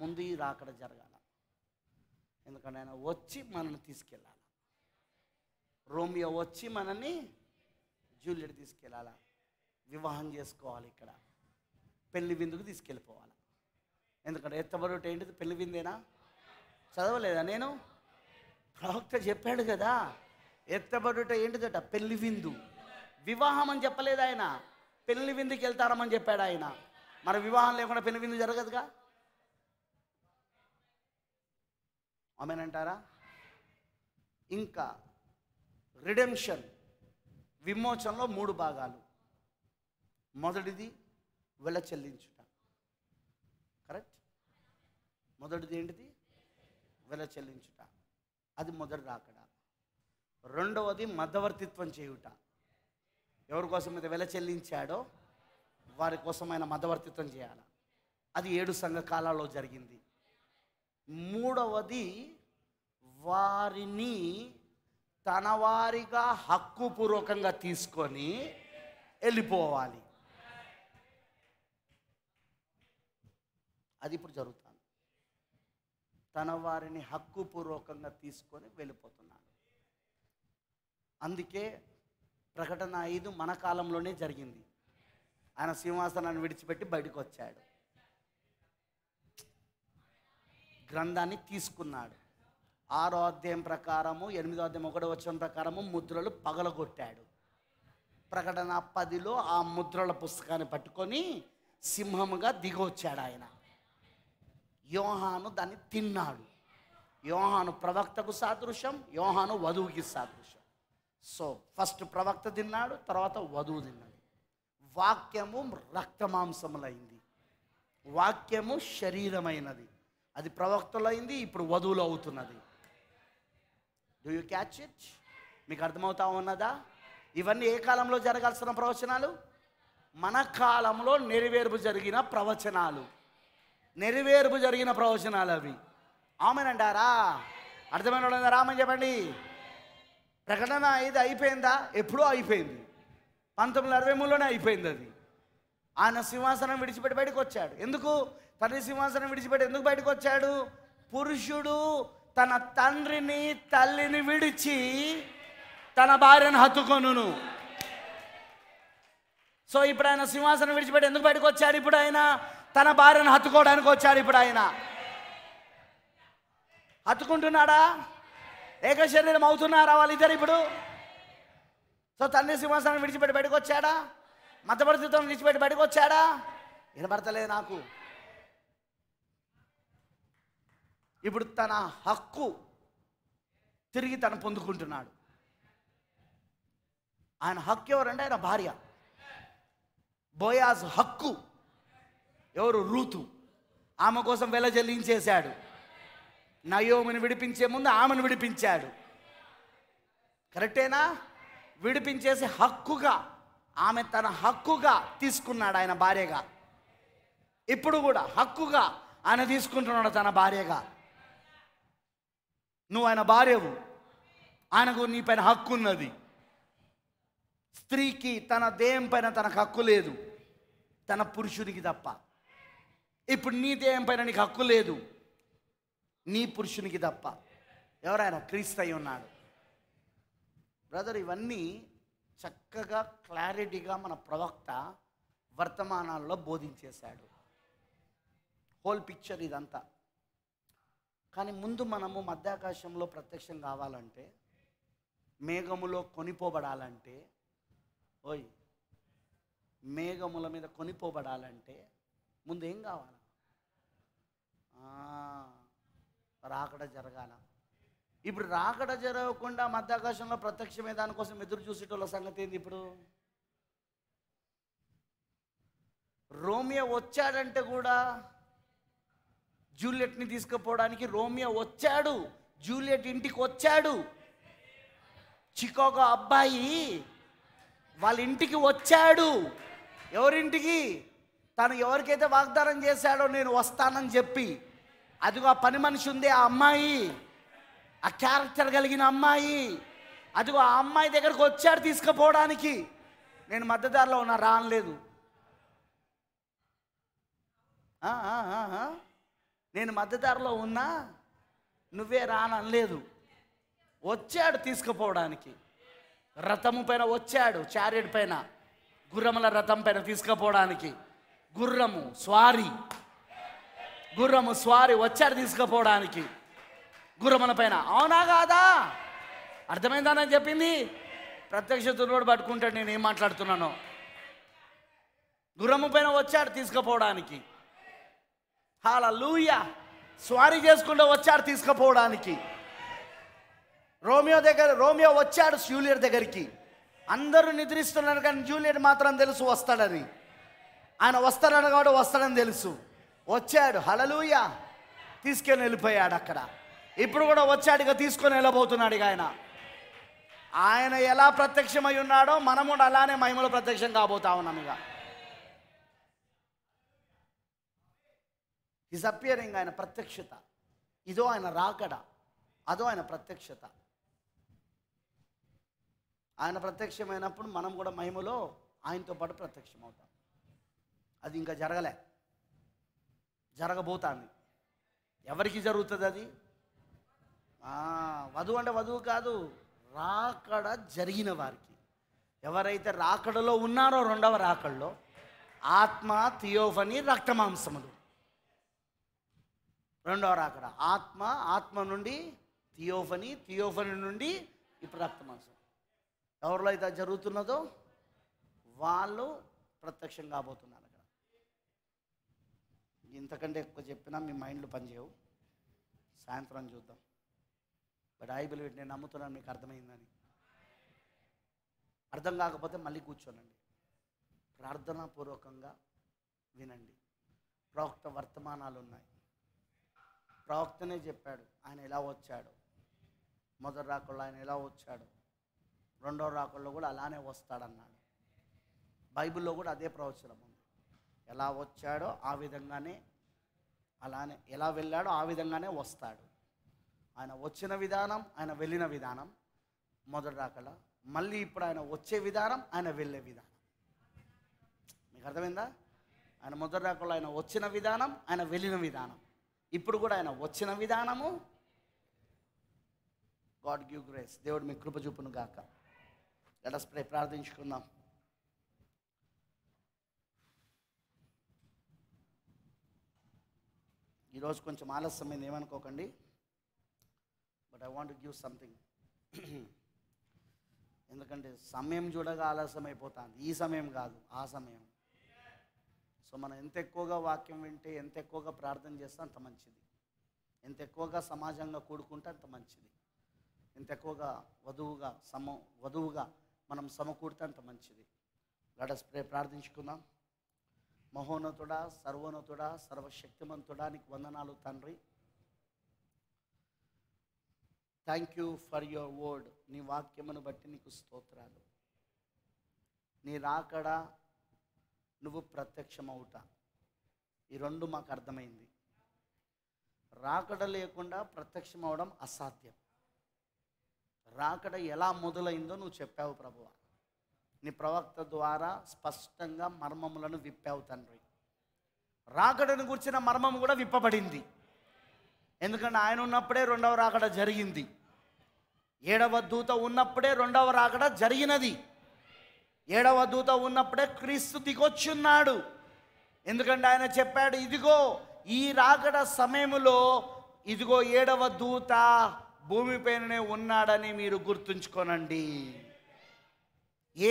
S1: ముందు ఈ రాకడ జరగాల ఎందుకంటే ఆయన వచ్చి మనల్ని తీసుకెళ్ళాలి రోమియో వచ్చి మనల్ని జూలియట్ తీసుకెళ్ళాలా వివాహం చేసుకోవాలి ఇక్కడ పెళ్లి విందుకు తీసుకెళ్ళిపోవాలి ఎందుకంటే ఎత్తబడు ఏంటిది పెళ్లి విందేనా చదవలేదా నేను ప్రవక్త చెప్పాడు కదా ఎత్తబడుట ఏంటిదట పెళ్లి విందు వివాహం అని చెప్పలేదు ఆయన పెళ్లి విందుకి వెళ్తారమని చెప్పాడు ఆయన మరి వివాహం లేకుండా పెళ్లి విందు జరగదుగా ఆమెనంటారా ఇంకా రిడెంప్షన్ విమోచనలో మూడు భాగాలు మొదటిది వెల చెల్లించుట కరెక్ట్ మొదటిది ఏంటిది వెల చెల్లించుట అది మొదటి రాకడ రెండవది మధ్యవర్తిత్వం చేయుట ఎవరి కోసం మీద వెల చెల్లించాడో వారి కోసం ఆయన మధ్యవర్తిత్వం చేయాలి అది ఏడు సంఘ కాలాల్లో జరిగింది మూడవది వారిని తన వారిగా హక్కుపూర్వకంగా తీసుకొని వెళ్ళిపోవాలి అది ఇప్పుడు జరుగుతుంది తన వారిని హక్కుపూర్వకంగా తీసుకొని వెళ్ళిపోతున్నాడు అందుకే ప్రకటన ఐదు మన కాలంలోనే జరిగింది ఆయన సింహాసనాన్ని విడిచిపెట్టి బయటకు వచ్చాడు గ్రంథాన్ని తీసుకున్నాడు ఆరో అధ్యాయం ప్రకారము ఎనిమిదో అధ్యాయం ఒకటో వచ్చిన ప్రకారము ముద్రలు పగలగొట్టాడు ప్రకటన పదిలో ఆ ముద్రల పుస్తకాన్ని పట్టుకొని సింహముగా దిగొచ్చాడు ఆయన యోహాను దాన్ని తిన్నాడు యోహాను ప్రవక్తకు సాదృశ్యం యోహాను వధువుకి సాదృశ్యం సో ఫస్ట్ ప్రవక్త తిన్నాడు తర్వాత వధువు తిన్నాడు వాక్యము రక్తమాంసములైంది వాక్యము శరీరమైనది అది ప్రవక్తలైంది ఇప్పుడు వధువులు అవుతున్నది డూ యూ క్యాచ్ ఇట్ మీకు అర్థమవుతా ఉన్నదా ఇవన్నీ ఏ కాలంలో జరగాల్సిన ప్రవచనాలు మన కాలంలో నెరవేర్పు జరిగిన ప్రవచనాలు నెరవేర్పు జరిగిన ప్రవచనాలు అవి ఆమెనంటారా అర్థమైన రామని చెప్పండి ప్రకటన ఇది అయిపోయిందా ఎప్పుడూ అయిపోయింది పంతొమ్మిది అరవై మూడులోనే అయిపోయింది అది ఆయన సింహాసనం విడిచిపెట్టి బయటకు వచ్చాడు ఎందుకు తండ్రి సింహాసనం విడిచిపెట్టి ఎందుకు బయటకు వచ్చాడు పురుషుడు తన తండ్రిని తల్లిని విడిచి తన భార్యను హత్తుకొను సో ఇప్పుడు ఆయన సింహాసనం విడిచిపెట్టి ఎందుకు బయటకు వచ్చాడు ఇప్పుడు ఆయన తన భార్యను హత్తుకోవడానికి వచ్చాడు ఇప్పుడు ఆయన హత్తుకుంటున్నాడా ఏక శరీరం అవుతున్నారా వాళ్ళిద్దరు ఇప్పుడు సో తండ్రి సింహాసనం విడిచిపెట్టి బయటకు వచ్చాడా మతపరిస్థితులను విడిచిపెట్టి బయటకు వచ్చాడా వినబడతలేదు నాకు ఇప్పుడు తన హక్కు తిరిగి తను పొందుకుంటున్నాడు ఆయన హక్కు ఎవరంటే ఆయన భార్య బోయాజ్ హక్కు ఎవరు రూతు ఆమె కోసం వెల చెల్లించేశాడు నయోమిని విడిపించే ముందు ఆమెను విడిపించాడు కరెక్టేనా విడిపించేసి హక్కుగా ఆమె తన హక్కుగా తీసుకున్నాడు ఆయన భార్యగా ఇప్పుడు కూడా హక్కుగా ఆయన తీసుకుంటున్నాడు తన భార్యగా నువ్వు ఆయన భార్యవు ఆయనకు నీ పైన హక్కు ఉన్నది స్త్రీకి తన దేహం పైన తనకు హక్కు లేదు తన పురుషుడికి తప్ప ఇప్పుడు నీ దేహం పైన నీకు హక్కు లేదు నీ పురుషునికి తప్ప ఎవరైనా క్రీస్తయి ఉన్నాడు బ్రదర్ ఇవన్నీ చక్కగా క్లారిటీగా మన ప్రవక్త వర్తమానాల్లో బోధించేశాడు హోల్ పిక్చర్ ఇదంతా కానీ ముందు మనము మధ్యాకాశంలో ప్రత్యక్షం కావాలంటే మేఘములో కొనిపోబడాలంటే ఓయ్ మేఘముల మీద కొనిపోబడాలంటే ముందు ఏం కావాలి రాకడ జరగాల ఇప్పుడు రాకడ జరగకుండా మధ్యాకాశంలో ప్రత్యక్షమే దానికోసం ఎదురు చూసేటోళ్ళ సంగతి ఏంది ఇప్పుడు రోమియో వచ్చాడంటే కూడా జూలియట్ని తీసుకుపోవడానికి రోమియో వచ్చాడు జూలియట్ ఇంటికి వచ్చాడు చికాగో అబ్బాయి వాళ్ళ ఇంటికి వచ్చాడు ఎవరింటికి తను ఎవరికైతే వాగ్దానం చేశాడో నేను వస్తానని చెప్పి అదిగో ఆ పని మనిషి ఉంది ఆ అమ్మాయి ఆ క్యారెక్టర్ కలిగిన అమ్మాయి అదిగో ఆ అమ్మాయి దగ్గరకు వచ్చాడు తీసుకుపోవడానికి నేను మద్దతుదారులో ఉన్నా రానలేదు నేను మద్దతుదారులో ఉన్నా నువ్వే రానలేదు వచ్చాడు తీసుకుపోవడానికి రథము పైన వచ్చాడు చారియట్ పైన గుర్రముల రథం పైన తీసుకుపోవడానికి గుర్రము స్వారీ గుర్రము స్వారీ వచ్చారు తీసుకుపోవడానికి గుర్రముల పైన అవునా కాదా అర్థమైందానని చెప్పింది ప్రత్యక్ష దుర్వాడు పట్టుకుంటాడు నేను ఏం మాట్లాడుతున్నాను గుర్రము పైన వచ్చాడు తీసుకుపోవడానికి హాలా లూయ స్వారీ చేసుకుంటూ వచ్చాడు తీసుకుపోవడానికి రోమియో దగ్గర రోమియో వచ్చాడు జూలియర్ దగ్గరికి అందరూ నిద్రిస్తున్నారు కానీ జూలియర్ మాత్రం తెలుసు వస్తాడని ఆయన వస్తాడని కాబట్టి వస్తాడని తెలుసు వచ్చాడు హలలుయ తీసుకొని వెళ్ళిపోయాడు అక్కడ ఇప్పుడు కూడా వచ్చాడు ఇక తీసుకొని వెళ్ళబోతున్నాడు ఇక ఆయన ఆయన ఎలా ప్రత్యక్షమై ఉన్నాడో మనం కూడా అలానే మహిమలు ప్రత్యక్షం కాబోతా ఉన్నాం ఇక ఈజ్ అపియరింగ్ ఆయన ప్రత్యక్షత ఇదో ఆయన రాకడ అదో ఆయన ప్రత్యక్షత ఆయన ప్రత్యక్షమైనప్పుడు మనం కూడా మహిమలో ఆయనతో పాటు ప్రత్యక్షమవుతాం అది ఇంకా జరగలే జరగబోతుంది ఎవరికి జరుగుతుంది అది వధువు అంటే వధువు కాదు రాకడ జరిగిన వారికి ఎవరైతే రాకడలో ఉన్నారో రెండవ రాకడలో ఆత్మ థియోఫని రక్తమాంసములు రెండవ రాకడ ఆత్మ ఆత్మ నుండి థియోఫని థియోఫని నుండి ఇప్పుడు రక్తమాంసం ఎవరిలో అయితే జరుగుతున్నదో వాళ్ళు ప్రత్యక్షం కాబోతున్నారు ఇంతకంటే ఎక్కువ చెప్పినా మీ మైండ్లు పనిచేయవు సాయంత్రం చూద్దాం బట్ ఐ బిలీవ్ నేను నమ్ముతున్నాను మీకు అర్థమైందని అర్థం కాకపోతే మళ్ళీ కూర్చోనండి ప్రార్థనాపూర్వకంగా వినండి ప్రవక్త వర్తమానాలు ఉన్నాయి ప్రవక్తనే చెప్పాడు ఆయన ఎలా వచ్చాడు మొదటి రాకుల్లో ఆయన ఎలా వచ్చాడు రెండో రాకుల్లో కూడా అలానే వస్తాడన్నాడు బైబిల్లో కూడా అదే ప్రవచనం ఎలా వచ్చాడో ఆ విధంగానే అలానే ఎలా వెళ్ళాడో ఆ విధంగానే వస్తాడు ఆయన వచ్చిన విధానం ఆయన వెళ్ళిన విధానం మొదటి రాకల మళ్ళీ ఇప్పుడు ఆయన వచ్చే విధానం ఆయన వెళ్ళే విధానం మీకు అర్థమైందా ఆయన మొదటి రాకలో ఆయన వచ్చిన విధానం ఆయన వెళ్ళిన విధానం ఇప్పుడు కూడా ఆయన వచ్చిన విధానము గాడ్ గివ్ గ్రేస్ దేవుడు మీ కృప చూపును గాక లెటస్ ప్రార్థించుకుందాం ఈరోజు కొంచెం ఆలస్యమైంది ఏమనుకోకండి but I want give something ఎందుకంటే సమయం చూడగా ఆలస్యం అయిపోతుంది ఈ సమయం కాదు ఆ సమయం సో మనం ఎంత ఎక్కువగా వాక్యం వింటే ఎంత ఎక్కువగా ప్రార్థన చేస్తే అంత మంచిది ఎంత ఎక్కువగా సమాజంగా కూడుకుంటే అంత మంచిది ఎంత ఎక్కువగా వధువుగా సమ వధువుగా మనం సమకూడితే అంత మంచిది లడస్ ప్రే ప్రార్థించుకుందాం మహోన్నతుడా సర్వోన్నతుడా సర్వశక్తిమంతుడా నీకు వందనాలు తండ్రి thank you for your word నీ వాక్యమును బట్టి నీకు స్తోత్రాలు నీ రాకడ నువ్వు ప్రత్యక్షమవుట ఈ రెండు మాకు అర్థమైంది రాకడ లేకుండా ప్రత్యక్షమవడం అసాధ్యం రాకడ ఎలా మొదలైందో నువ్వు చెప్పావు ప్రభువా నీ ప్రవక్త ద్వారా స్పష్టంగా మర్మములను విప్పావు తండ్రి రాకడను గుర్చిన మర్మము కూడా విప్పబడింది ఎందుకంటే ఆయన ఉన్నప్పుడే రెండవ రాకడ జరిగింది ఏడవ దూత ఉన్నప్పుడే రెండవ రాకడ జరిగినది ఏడవ దూత ఉన్నప్పుడే క్రీస్తు దిగొచ్చున్నాడు ఎందుకంటే ఆయన చెప్పాడు ఇదిగో ఈ రాకడ సమయంలో ఇదిగో ఏడవ దూత భూమిపైననే ఉన్నాడని మీరు గుర్తుంచుకోనండి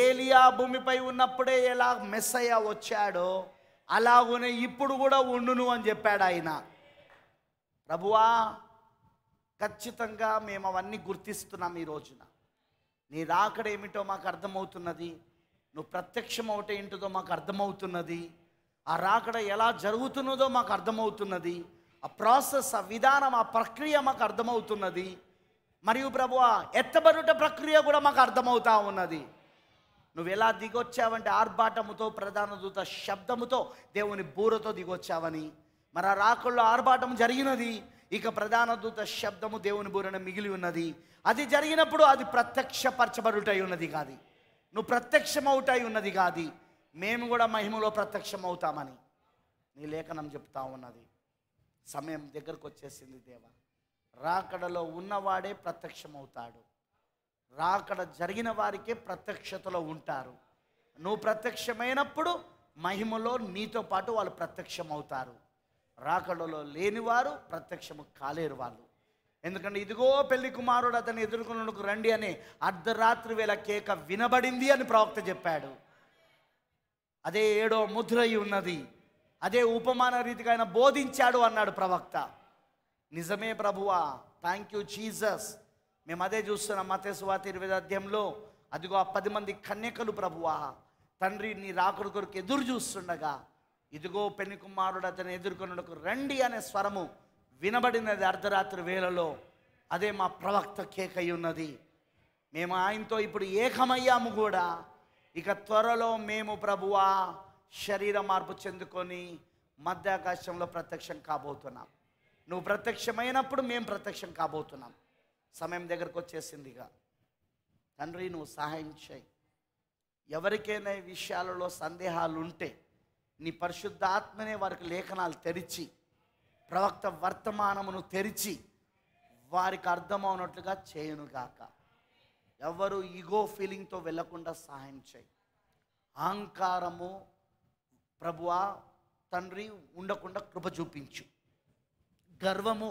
S1: ఏలియా భూమిపై ఉన్నప్పుడే ఎలా మెస్ మెస్సయ్య వచ్చాడో అలాగనే ఇప్పుడు కూడా ఉండును అని చెప్పాడు ఆయన ప్రభువా ఖచ్చితంగా మేము అవన్నీ గుర్తిస్తున్నాం ఈ రోజున నీ రాకడేమిటో మాకు అర్థమవుతున్నది నువ్వు ప్రత్యక్షం అవటం ఏంటిదో మాకు అర్థమవుతున్నది ఆ రాకడ ఎలా జరుగుతున్నదో మాకు అర్థమవుతున్నది ఆ ప్రాసెస్ ఆ విధానం ఆ ప్రక్రియ మాకు అర్థమవుతున్నది మరియు ప్రభు ఎత్తబడుట ప్రక్రియ కూడా మాకు అర్థమవుతా ఉన్నది నువ్వు ఎలా దిగొచ్చావంటే ఆర్భాటముతో ప్రధాన దూత శబ్దముతో దేవుని బూరతో దిగొచ్చావని మన రాకుల్లో ఆర్భాటం జరిగినది ఇక ప్రధాన దూత శబ్దము దేవుని బూరన మిగిలి ఉన్నది అది జరిగినప్పుడు అది ప్రత్యక్షపరచబడుటై ఉన్నది కాదు నువ్వు ప్రత్యక్షమవుటై ఉన్నది కాదు మేము కూడా మహిమలో ప్రత్యక్షమవుతామని నీ లేఖనం చెప్తా ఉన్నది సమయం దగ్గరకు వచ్చేసింది దేవ రాకడలో ఉన్నవాడే ప్రత్యక్షమవుతాడు రాకడ జరిగిన వారికే ప్రత్యక్షతలో ఉంటారు నువ్వు ప్రత్యక్షమైనప్పుడు మహిమలో నీతో పాటు వాళ్ళు ప్రత్యక్షమవుతారు రాకడలో లేనివారు ప్రత్యక్షము కాలేరు వాళ్ళు ఎందుకంటే ఇదిగో పెళ్లి కుమారుడు అతన్ని ఎదుర్కొన్నందుకు రండి అని అర్ధరాత్రి వేళ కేక వినబడింది అని ప్రవక్త చెప్పాడు అదే ఏడో ముద్రయి ఉన్నది అదే ఉపమాన రీతిగా ఆయన బోధించాడు అన్నాడు ప్రవక్త నిజమే ప్రభువా థ్యాంక్ యూ జీసస్ మేము అదే చూస్తున్నాం మతేశ్వాత ఇరవై అధ్యయంలో అదిగో ఆ పది మంది కన్యకలు ప్రభువా తండ్రి నీ రాకుడు కొరకు ఎదురు చూస్తుండగా ఇదిగో పెళ్లి కుమారుడు అతను ఎదుర్కొనుటకు రండి అనే స్వరము వినబడినది అర్ధరాత్రి వేళలో అదే మా ప్రవక్త కేకై ఉన్నది మేము ఆయనతో ఇప్పుడు ఏకమయ్యాము కూడా ఇక త్వరలో మేము ప్రభువా శరీర మార్పు చెందుకొని మధ్యాకాశంలో ప్రత్యక్షం కాబోతున్నాం నువ్వు ప్రత్యక్షమైనప్పుడు మేము ప్రత్యక్షం కాబోతున్నాం సమయం దగ్గరకు వచ్చేసిందిగా తండ్రి నువ్వు సహాయం చేయి ఎవరికైనా ఈ విషయాలలో సందేహాలు ఉంటే నీ పరిశుద్ధాత్మనే వారికి లేఖనాలు తెరిచి ప్రవక్త వర్తమానమును తెరిచి వారికి అర్థమవునట్లుగా చేయనుగాక ఎవరు ఈగో ఫీలింగ్తో వెళ్లకుండా సహాయం చేయి అహంకారము ప్రభువా తండ్రి ఉండకుండా కృప చూపించు గర్వము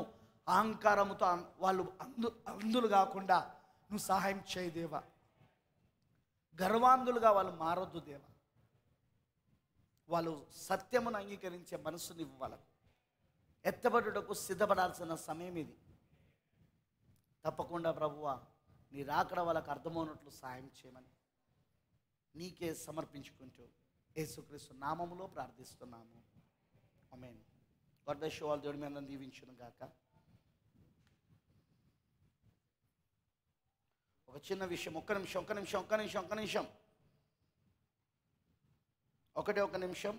S1: అహంకారముతో వాళ్ళు అందు అందులు కాకుండా నువ్వు సహాయం చేయి దేవా గర్వాంధులుగా వాళ్ళు మారొద్దు దేవా వాళ్ళు సత్యమును అంగీకరించే మనసుని ఇవ్వాలి ఎత్తబడుటకు సిద్ధపడాల్సిన సమయం ఇది తప్పకుండా ప్రభువ నీ రాకడ వాళ్ళకు అర్థమైనట్లు సహాయం చేయమని నీకే సమర్పించుకుంటూ యేసుక్రీస్తు నామములో ప్రార్థిస్తున్నాము అమేన్ గొడ్డ శివాలు దేవుడి మీద దీవించును గాక ఒక చిన్న విషయం ఒక్క నిమిషం ఒక్క నిమిషం ఒక్క నిమిషం ఒక్క నిమిషం ఒకటే ఒక నిమిషం